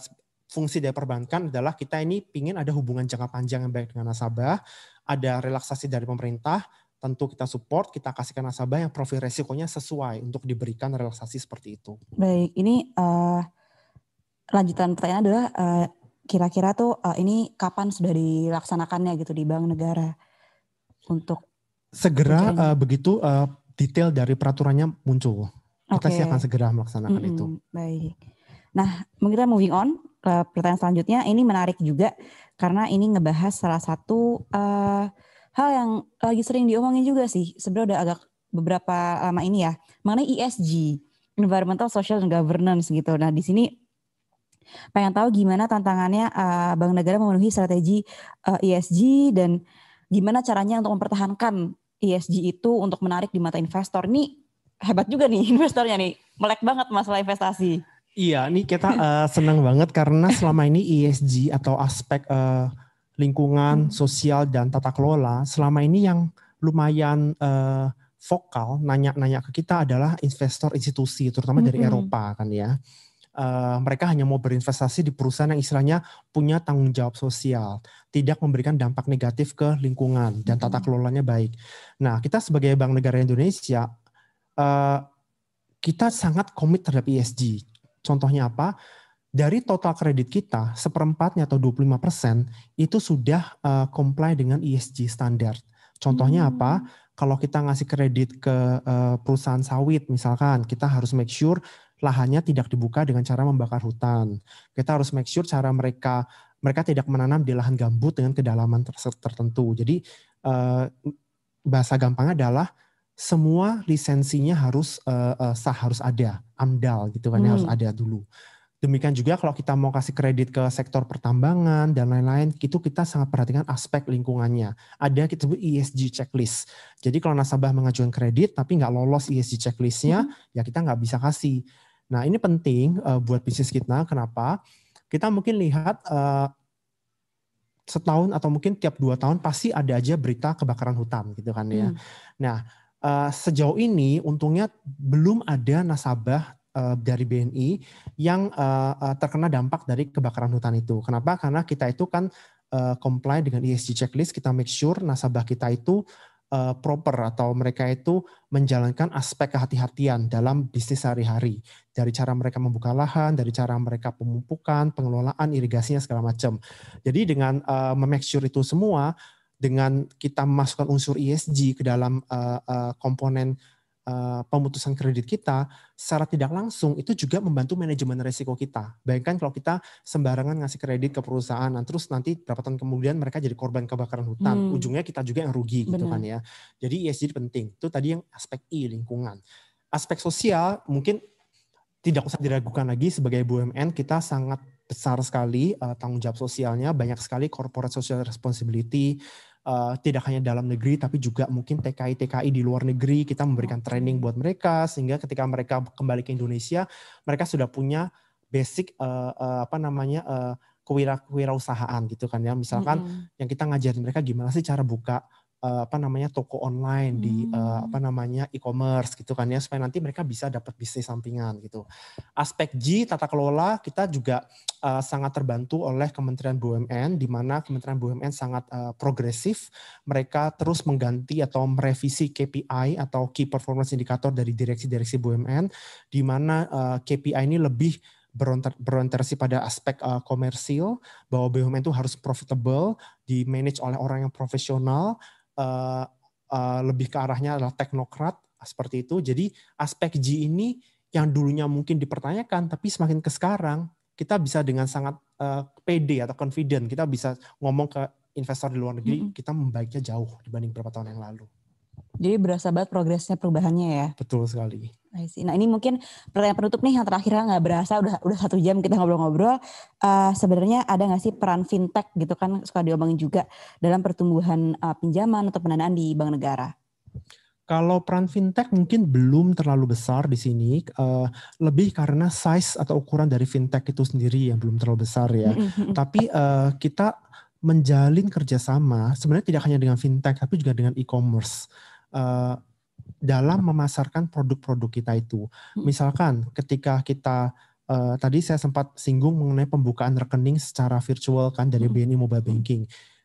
fungsi dari perbankan adalah kita ini pingin ada hubungan jangka panjang yang baik dengan nasabah, ada relaksasi dari pemerintah, tentu kita support, kita kasihkan nasabah yang profil resikonya sesuai untuk diberikan relaksasi seperti itu. Baik, ini uh, lanjutan pertanyaan adalah kira eh, kira-kira tuh uh, ini kapan sudah dilaksanakannya gitu di Bank Negara untuk segera uh, begitu uh, detail dari peraturannya muncul. Kita sih akan segera melaksanakan mm -hmm. itu. Baik. Nah, mungkin moving on ke pertanyaan selanjutnya. Ini menarik juga karena ini ngebahas salah satu uh, hal yang lagi sering diomongin juga sih. Sebenarnya udah agak beberapa lama ini ya mengenai ESG, Environmental, Social, and Governance gitu. Nah, di sini Pengen tahu gimana tantangannya uh, Bank Negara memenuhi strategi uh, eh, ESG dan gimana caranya untuk mempertahankan ESG itu untuk menarik di mata investor. Nih hebat juga nih [LAUGHS] investornya nih, melek banget masalah investasi. Iya, nih kita uh, eh, senang banget karena selama ini ESG atau aspek uh, lingkungan, hmm. sosial dan tata kelola selama ini yang lumayan uh, vokal nanya-nanya ke kita adalah investor institusi, terutama hmm. dari Eropa kan ya uh, mereka hanya mau berinvestasi di perusahaan yang istilahnya punya tanggung jawab sosial, tidak memberikan dampak negatif ke lingkungan dan tata kelolanya baik. Nah, kita sebagai Bank Negara Indonesia uh, kita sangat komit terhadap ESG. Contohnya apa? Dari total kredit kita, seperempatnya atau 25% itu sudah uh, comply dengan ESG standar. Contohnya hmm. apa? Kalau kita ngasih kredit ke uh, perusahaan sawit misalkan, kita harus make sure lahannya tidak dibuka dengan cara membakar hutan. Kita harus make sure cara mereka mereka tidak menanam di lahan gambut dengan kedalaman tertentu. Jadi eh, bahasa gampangnya adalah semua lisensinya harus eh, eh, sah harus ada, amdal gitu kan ya, hmm. harus ada dulu. Demikian juga kalau kita mau kasih kredit ke sektor pertambangan dan lain-lain, itu kita sangat perhatikan aspek lingkungannya. Ada kita sebut ESG checklist. Jadi kalau nasabah mengajukan kredit tapi nggak lolos ESG checklistnya, hmm. ya kita nggak bisa kasih. Nah, ini penting uh, buat bisnis kita. Kenapa? Kita mungkin lihat uh, setahun atau mungkin tiap dua tahun pasti ada aja berita kebakaran hutan gitu kan ya. Hmm. Nah, uh, sejauh ini untungnya belum ada nasabah dari BNI yang terkena dampak dari kebakaran hutan itu. Kenapa? Karena kita itu kan comply dengan ESG checklist, kita make sure nasabah kita itu proper atau mereka itu menjalankan aspek kehati-hatian dalam bisnis sehari-hari dari cara mereka membuka lahan, dari cara mereka pemupukan, pengelolaan, irigasinya segala macam. Jadi dengan uh, eh, memake sure itu semua, dengan kita masukkan unsur ESG ke dalam uh, uh, komponen uh, pemutusan kredit kita, secara tidak langsung itu juga membantu manajemen risiko kita. Bayangkan kalau kita sembarangan ngasih kredit ke perusahaan, nah terus nanti berapa tahun kemudian mereka jadi korban kebakaran hutan, hmm. ujungnya kita juga yang rugi gitu kan ya. Jadi ESG penting. Itu tadi yang aspek I lingkungan aspek sosial mungkin tidak usah diragukan lagi sebagai BUMN kita sangat besar sekali uh, tanggung jawab sosialnya, banyak sekali corporate social responsibility uh, tidak hanya dalam negeri tapi juga mungkin TKI-TKI di luar negeri kita memberikan training buat mereka sehingga ketika mereka kembali ke Indonesia mereka sudah punya basic uh, uh, apa namanya uh, kewirausahaan gitu kan ya misalkan mm -hmm. yang kita ngajarin mereka gimana sih cara buka uh, apa namanya toko online hmm. di uh, eh, apa namanya e-commerce gitu kan ya supaya nanti mereka bisa dapat bisnis sampingan gitu. Aspek G tata kelola kita juga uh, sangat terbantu oleh Kementerian BUMN di mana Kementerian BUMN sangat uh, progresif mereka terus mengganti atau merevisi KPI atau key performance indicator dari direksi-direksi BUMN di mana uh, KPI ini lebih berorientasi pada aspek uh, komersil bahwa BUMN itu harus profitable, di manage oleh orang yang profesional, uh, uh, lebih ke arahnya adalah teknokrat seperti itu. Jadi aspek G ini yang dulunya mungkin dipertanyakan, tapi semakin ke sekarang kita bisa dengan sangat uh, pede atau confident kita bisa ngomong ke investor di luar negeri mm -hmm. kita membaiknya jauh dibanding beberapa tahun yang lalu. Jadi berasa banget progresnya perubahannya ya. Betul sekali. Nah ini mungkin pertanyaan penutup nih yang terakhir kan, nggak berasa udah udah satu jam kita ngobrol-ngobrol. Uh, Sebenarnya ada nggak sih peran fintech gitu kan suka diomongin juga dalam pertumbuhan uh, pinjaman atau pendanaan di bank negara? Kalau peran fintech mungkin belum terlalu besar di sini, uh, lebih karena size atau ukuran dari fintech itu sendiri yang belum terlalu besar ya. Tapi uh, kita menjalin kerjasama sebenarnya tidak hanya dengan fintech tapi juga dengan e-commerce uh, dalam memasarkan produk-produk kita itu. Hmm. Misalkan ketika kita uh, tadi saya sempat singgung mengenai pembukaan rekening secara virtual kan dari hmm. BNI Mobile hmm. Banking.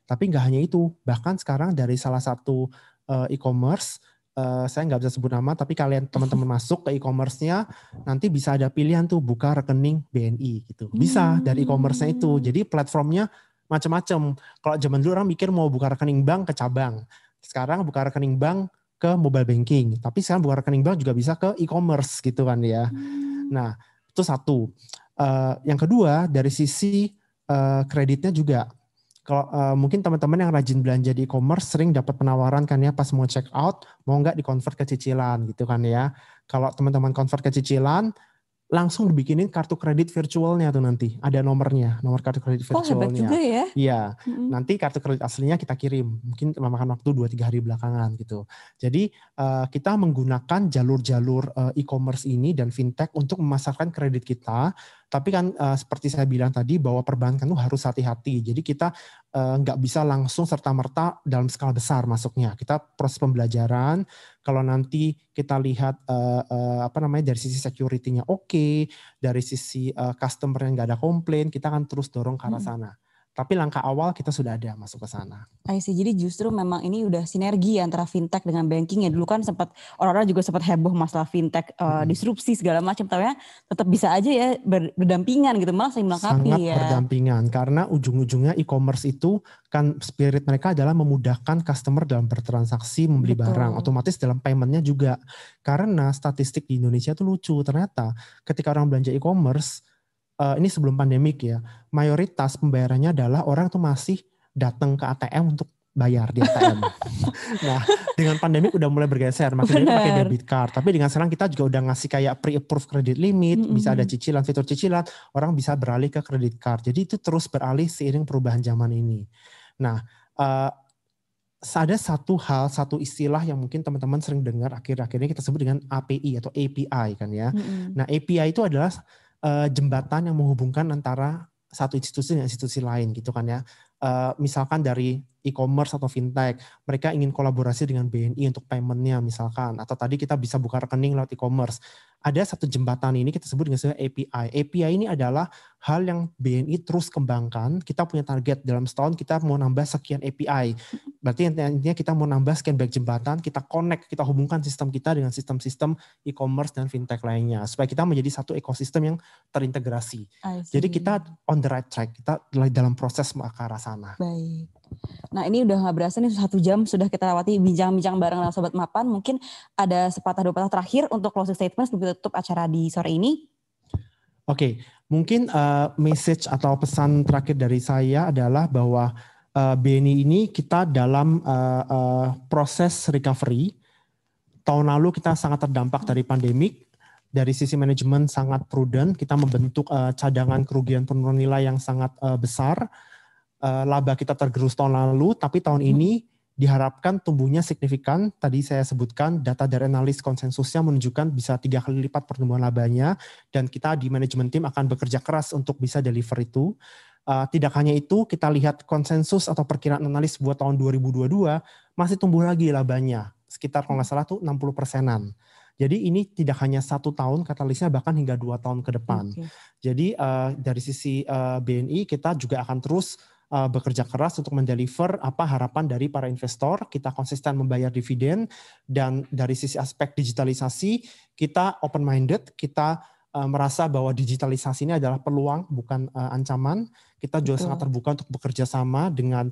Tapi nggak hanya itu, bahkan sekarang dari salah satu uh, e-commerce Uh, saya nggak bisa sebut nama, tapi kalian [LAUGHS] teman-teman masuk ke e-commerce-nya, nanti bisa ada pilihan tuh buka rekening BNI gitu. Bisa dari e-commerce-nya itu. Jadi platformnya macam-macam. Kalau zaman dulu orang mikir mau buka rekening bank ke cabang. Sekarang buka rekening bank ke mobile banking, tapi sekarang buka rekening bank juga bisa ke e-commerce gitu kan ya. Hmm. Nah, itu satu. Uh, yang kedua dari sisi uh, kreditnya juga. Kalau uh, mungkin teman-teman yang rajin belanja di e-commerce sering dapat penawaran kan ya pas mau check out mau nggak di convert ke cicilan gitu kan ya. Kalau teman-teman convert ke cicilan langsung dibikinin kartu kredit virtualnya tuh nanti ada nomornya nomor kartu kredit virtualnya. Oh hebat juga ya. Iya mm-hmm. nanti kartu kredit aslinya kita kirim mungkin memakan waktu 2-3 hari belakangan gitu. Jadi uh, kita menggunakan jalur-jalur eh, e-commerce ini dan fintech untuk memasarkan kredit kita tapi kan uh, seperti saya bilang tadi bahwa perbankan itu harus hati-hati. Jadi kita uh, bisa langsung serta-merta dalam skala besar masuknya. Kita proses pembelajaran. Kalau nanti kita lihat uh, uh, apa namanya dari sisi security-nya oke, okay, dari sisi uh, customer yang nggak ada komplain, kita akan terus dorong ke arah hmm. sana. Tapi langkah awal kita sudah ada masuk ke sana. I see. Jadi justru memang ini udah sinergi antara fintech dengan banking ya. Dulu kan sempat orang-orang juga sempat heboh masalah fintech uh, disrupsi segala macam. Tapi ya tetap bisa aja ya berdampingan gitu. Malah saling melengkapi Sangat ya. berdampingan karena ujung-ujungnya e-commerce itu kan spirit mereka adalah memudahkan customer dalam bertransaksi membeli Betul. barang. Otomatis dalam paymentnya juga. Karena statistik di Indonesia itu lucu. Ternyata ketika orang belanja e-commerce uh, ini sebelum pandemik ya, mayoritas pembayarannya adalah orang tuh masih datang ke ATM untuk bayar di ATM. [LAUGHS] nah, dengan pandemik udah mulai bergeser, makin pakai debit card. Tapi dengan sekarang kita juga udah ngasih kayak pre-approved credit limit, mm-hmm. bisa ada cicilan, fitur cicilan, orang bisa beralih ke credit card. Jadi itu terus beralih seiring perubahan zaman ini. Nah, uh, ada satu hal, satu istilah yang mungkin teman-teman sering dengar akhir-akhir ini kita sebut dengan API atau API kan ya. Mm-hmm. Nah, API itu adalah uh, jembatan yang menghubungkan antara satu institusi dengan institusi lain gitu kan ya. Uh, misalkan dari e-commerce atau fintech. Mereka ingin kolaborasi dengan BNI untuk paymentnya misalkan. Atau tadi kita bisa buka rekening lewat e-commerce. Ada satu jembatan ini kita sebut dengan API. API ini adalah hal yang BNI terus kembangkan. Kita punya target dalam setahun kita mau nambah sekian API. Berarti intinya kita mau nambah sekian back jembatan, kita connect, kita hubungkan sistem kita dengan sistem-sistem e-commerce dan fintech lainnya. Supaya kita menjadi satu ekosistem yang terintegrasi. Jadi kita on the right track, kita dalam proses ke arah sana. Baik. Nah ini udah gak berasa nih satu jam sudah kita lewati bincang-bincang bareng dengan Sobat Mapan. Mungkin ada sepatah dua patah terakhir untuk closing statement sebelum tutup acara di sore ini. Oke, okay. mungkin uh, message atau pesan terakhir dari saya adalah bahwa uh, eh, BNI ini kita dalam uh, uh, proses recovery. Tahun lalu kita sangat terdampak dari pandemik. Dari sisi manajemen sangat prudent, kita membentuk uh, cadangan kerugian penurunan nilai yang sangat uh, besar uh, laba kita tergerus tahun lalu, tapi tahun hmm. ini diharapkan tumbuhnya signifikan. Tadi saya sebutkan data dari analis konsensusnya menunjukkan bisa tiga kali lipat pertumbuhan labanya dan kita di manajemen tim akan bekerja keras untuk bisa deliver itu. Uh, tidak hanya itu, kita lihat konsensus atau perkiraan analis buat tahun 2022 masih tumbuh lagi labanya, sekitar kalau nggak salah tuh 60 persenan. Jadi ini tidak hanya satu tahun katalisnya bahkan hingga dua tahun ke depan. Okay. Jadi uh, dari sisi uh, BNI kita juga akan terus Eh, bekerja keras untuk mendeliver apa harapan dari para investor, kita konsisten membayar dividen dan dari sisi aspek digitalisasi kita open minded, kita eh, merasa bahwa digitalisasi ini adalah peluang bukan eh, ancaman. Kita juga Betul. sangat terbuka untuk bekerja sama dengan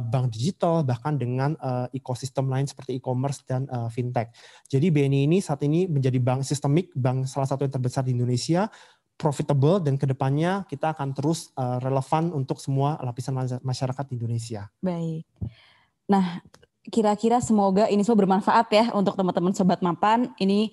bank digital bahkan dengan uh, ekosistem lain seperti e-commerce dan fintech. Jadi BNI ini saat ini menjadi bank sistemik, bank salah satu yang terbesar di Indonesia profitable dan kedepannya kita akan terus uh, relevan untuk semua lapisan masyarakat di Indonesia. Baik. Nah, kira-kira semoga ini semua bermanfaat ya untuk teman-teman sobat mapan. Ini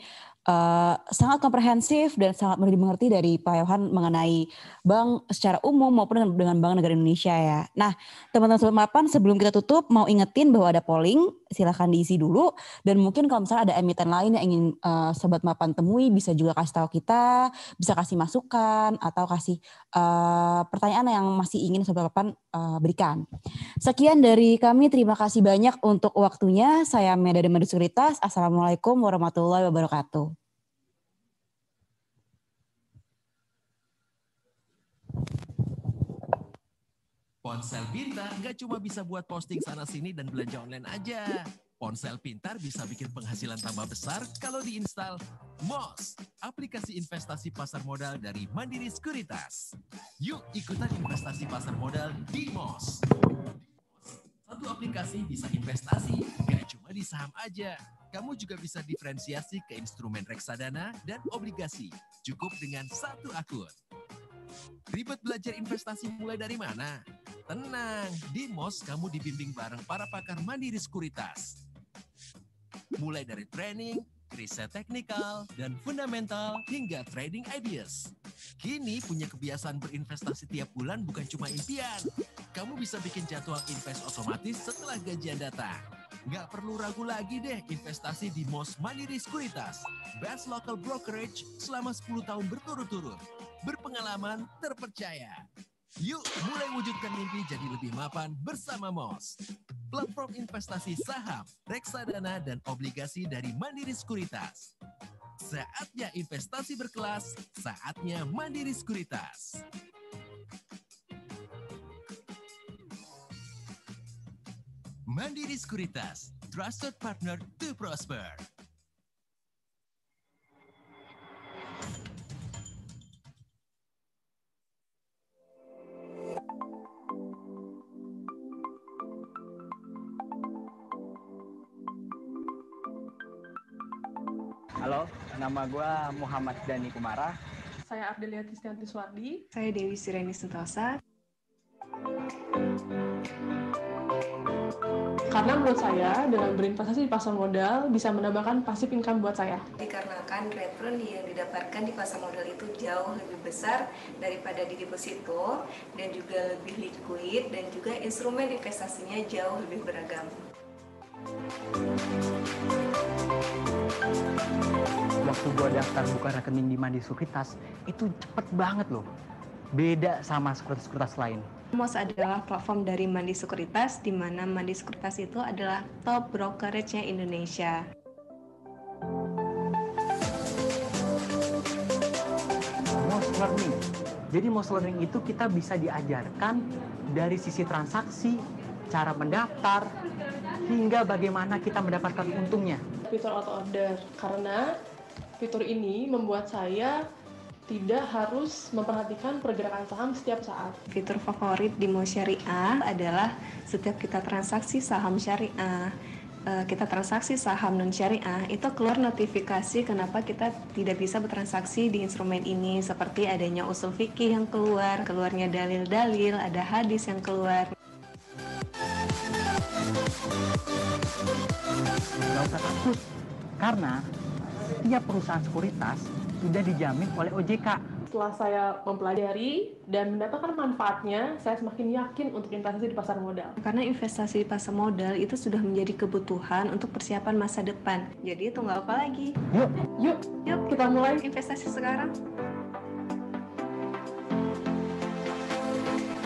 uh, sangat komprehensif dan sangat mudah dimengerti dari Pak Yohan mengenai bank secara umum maupun dengan Bank Negara Indonesia ya. Nah, teman-teman sebelum mapan sebelum kita tutup mau ingetin bahwa ada polling, silahkan diisi dulu dan mungkin kalau misalnya ada emiten lain yang ingin uh, sobat mapan temui bisa juga kasih tahu kita, bisa kasih masukan atau kasih uh, pertanyaan yang masih ingin sobat mapan uh, berikan. Sekian dari kami, terima kasih banyak untuk waktunya. Saya Meda Sekuritas, Assalamualaikum warahmatullahi wabarakatuh. Ponsel pintar nggak cuma bisa buat posting sana-sini dan belanja online aja. Ponsel pintar bisa bikin penghasilan tambah besar kalau diinstal MOS, aplikasi investasi pasar modal dari Mandiri Sekuritas. Yuk ikutan investasi pasar modal di MOS. Satu aplikasi bisa investasi, gak cuma di saham aja. Kamu juga bisa diferensiasi ke instrumen reksadana dan obligasi, cukup dengan satu akun. Ribet belajar investasi mulai dari mana? Tenang, di MOS kamu dibimbing bareng para pakar mandiri sekuritas. Mulai dari training, riset teknikal, dan fundamental hingga trading ideas. Kini punya kebiasaan berinvestasi tiap bulan bukan cuma impian. Kamu bisa bikin jadwal invest otomatis setelah gajian datang. Nggak perlu ragu lagi deh investasi di Mos Mandiri Sekuritas. Best Local Brokerage selama 10 tahun berturut-turut. Berpengalaman, terpercaya. Yuk mulai wujudkan mimpi jadi lebih mapan bersama Mos. Platform investasi saham, reksadana, dan obligasi dari Mandiri Sekuritas. Saatnya investasi berkelas, saatnya Mandiri Sekuritas. Mandiri Sekuritas, Trusted Partner to Prosper. Halo, nama gue Muhammad Dani Kumara. Saya Abdelia Kristianti Suwardi. Saya Dewi Sireni Sentosa. karena menurut saya dengan berinvestasi di pasar modal bisa menambahkan pasif income buat saya. Dikarenakan return yang didapatkan di pasar modal itu jauh lebih besar daripada di deposito dan juga lebih liquid dan juga instrumen investasinya jauh lebih beragam. Waktu gua daftar buka rekening di Mandi Sukritas itu cepet banget loh. Beda sama sekuritas-sekuritas lain. MOS adalah platform dari Mandi Sekuritas, di mana Mandi Sekuritas itu adalah top brokerage-nya Indonesia. MOS Learning. Jadi MOS Learning itu kita bisa diajarkan dari sisi transaksi, cara mendaftar, hingga bagaimana kita mendapatkan untungnya. Fitur auto order, karena fitur ini membuat saya tidak harus memperhatikan pergerakan saham setiap saat. Fitur favorit di Mo Syariah adalah setiap kita transaksi saham syariah, eh, kita transaksi saham non syariah itu keluar notifikasi kenapa kita tidak bisa bertransaksi di instrumen ini seperti adanya usul fikih yang keluar, keluarnya dalil-dalil, ada hadis yang keluar. Tidak usah takut, karena setiap perusahaan sekuritas sudah dijamin oleh OJK setelah saya mempelajari dan mendapatkan manfaatnya, saya semakin yakin untuk investasi di pasar modal. Karena investasi di pasar modal itu sudah menjadi kebutuhan untuk persiapan masa depan. Jadi tunggu apa lagi? Yuk, yuk, yuk kita mulai investasi sekarang.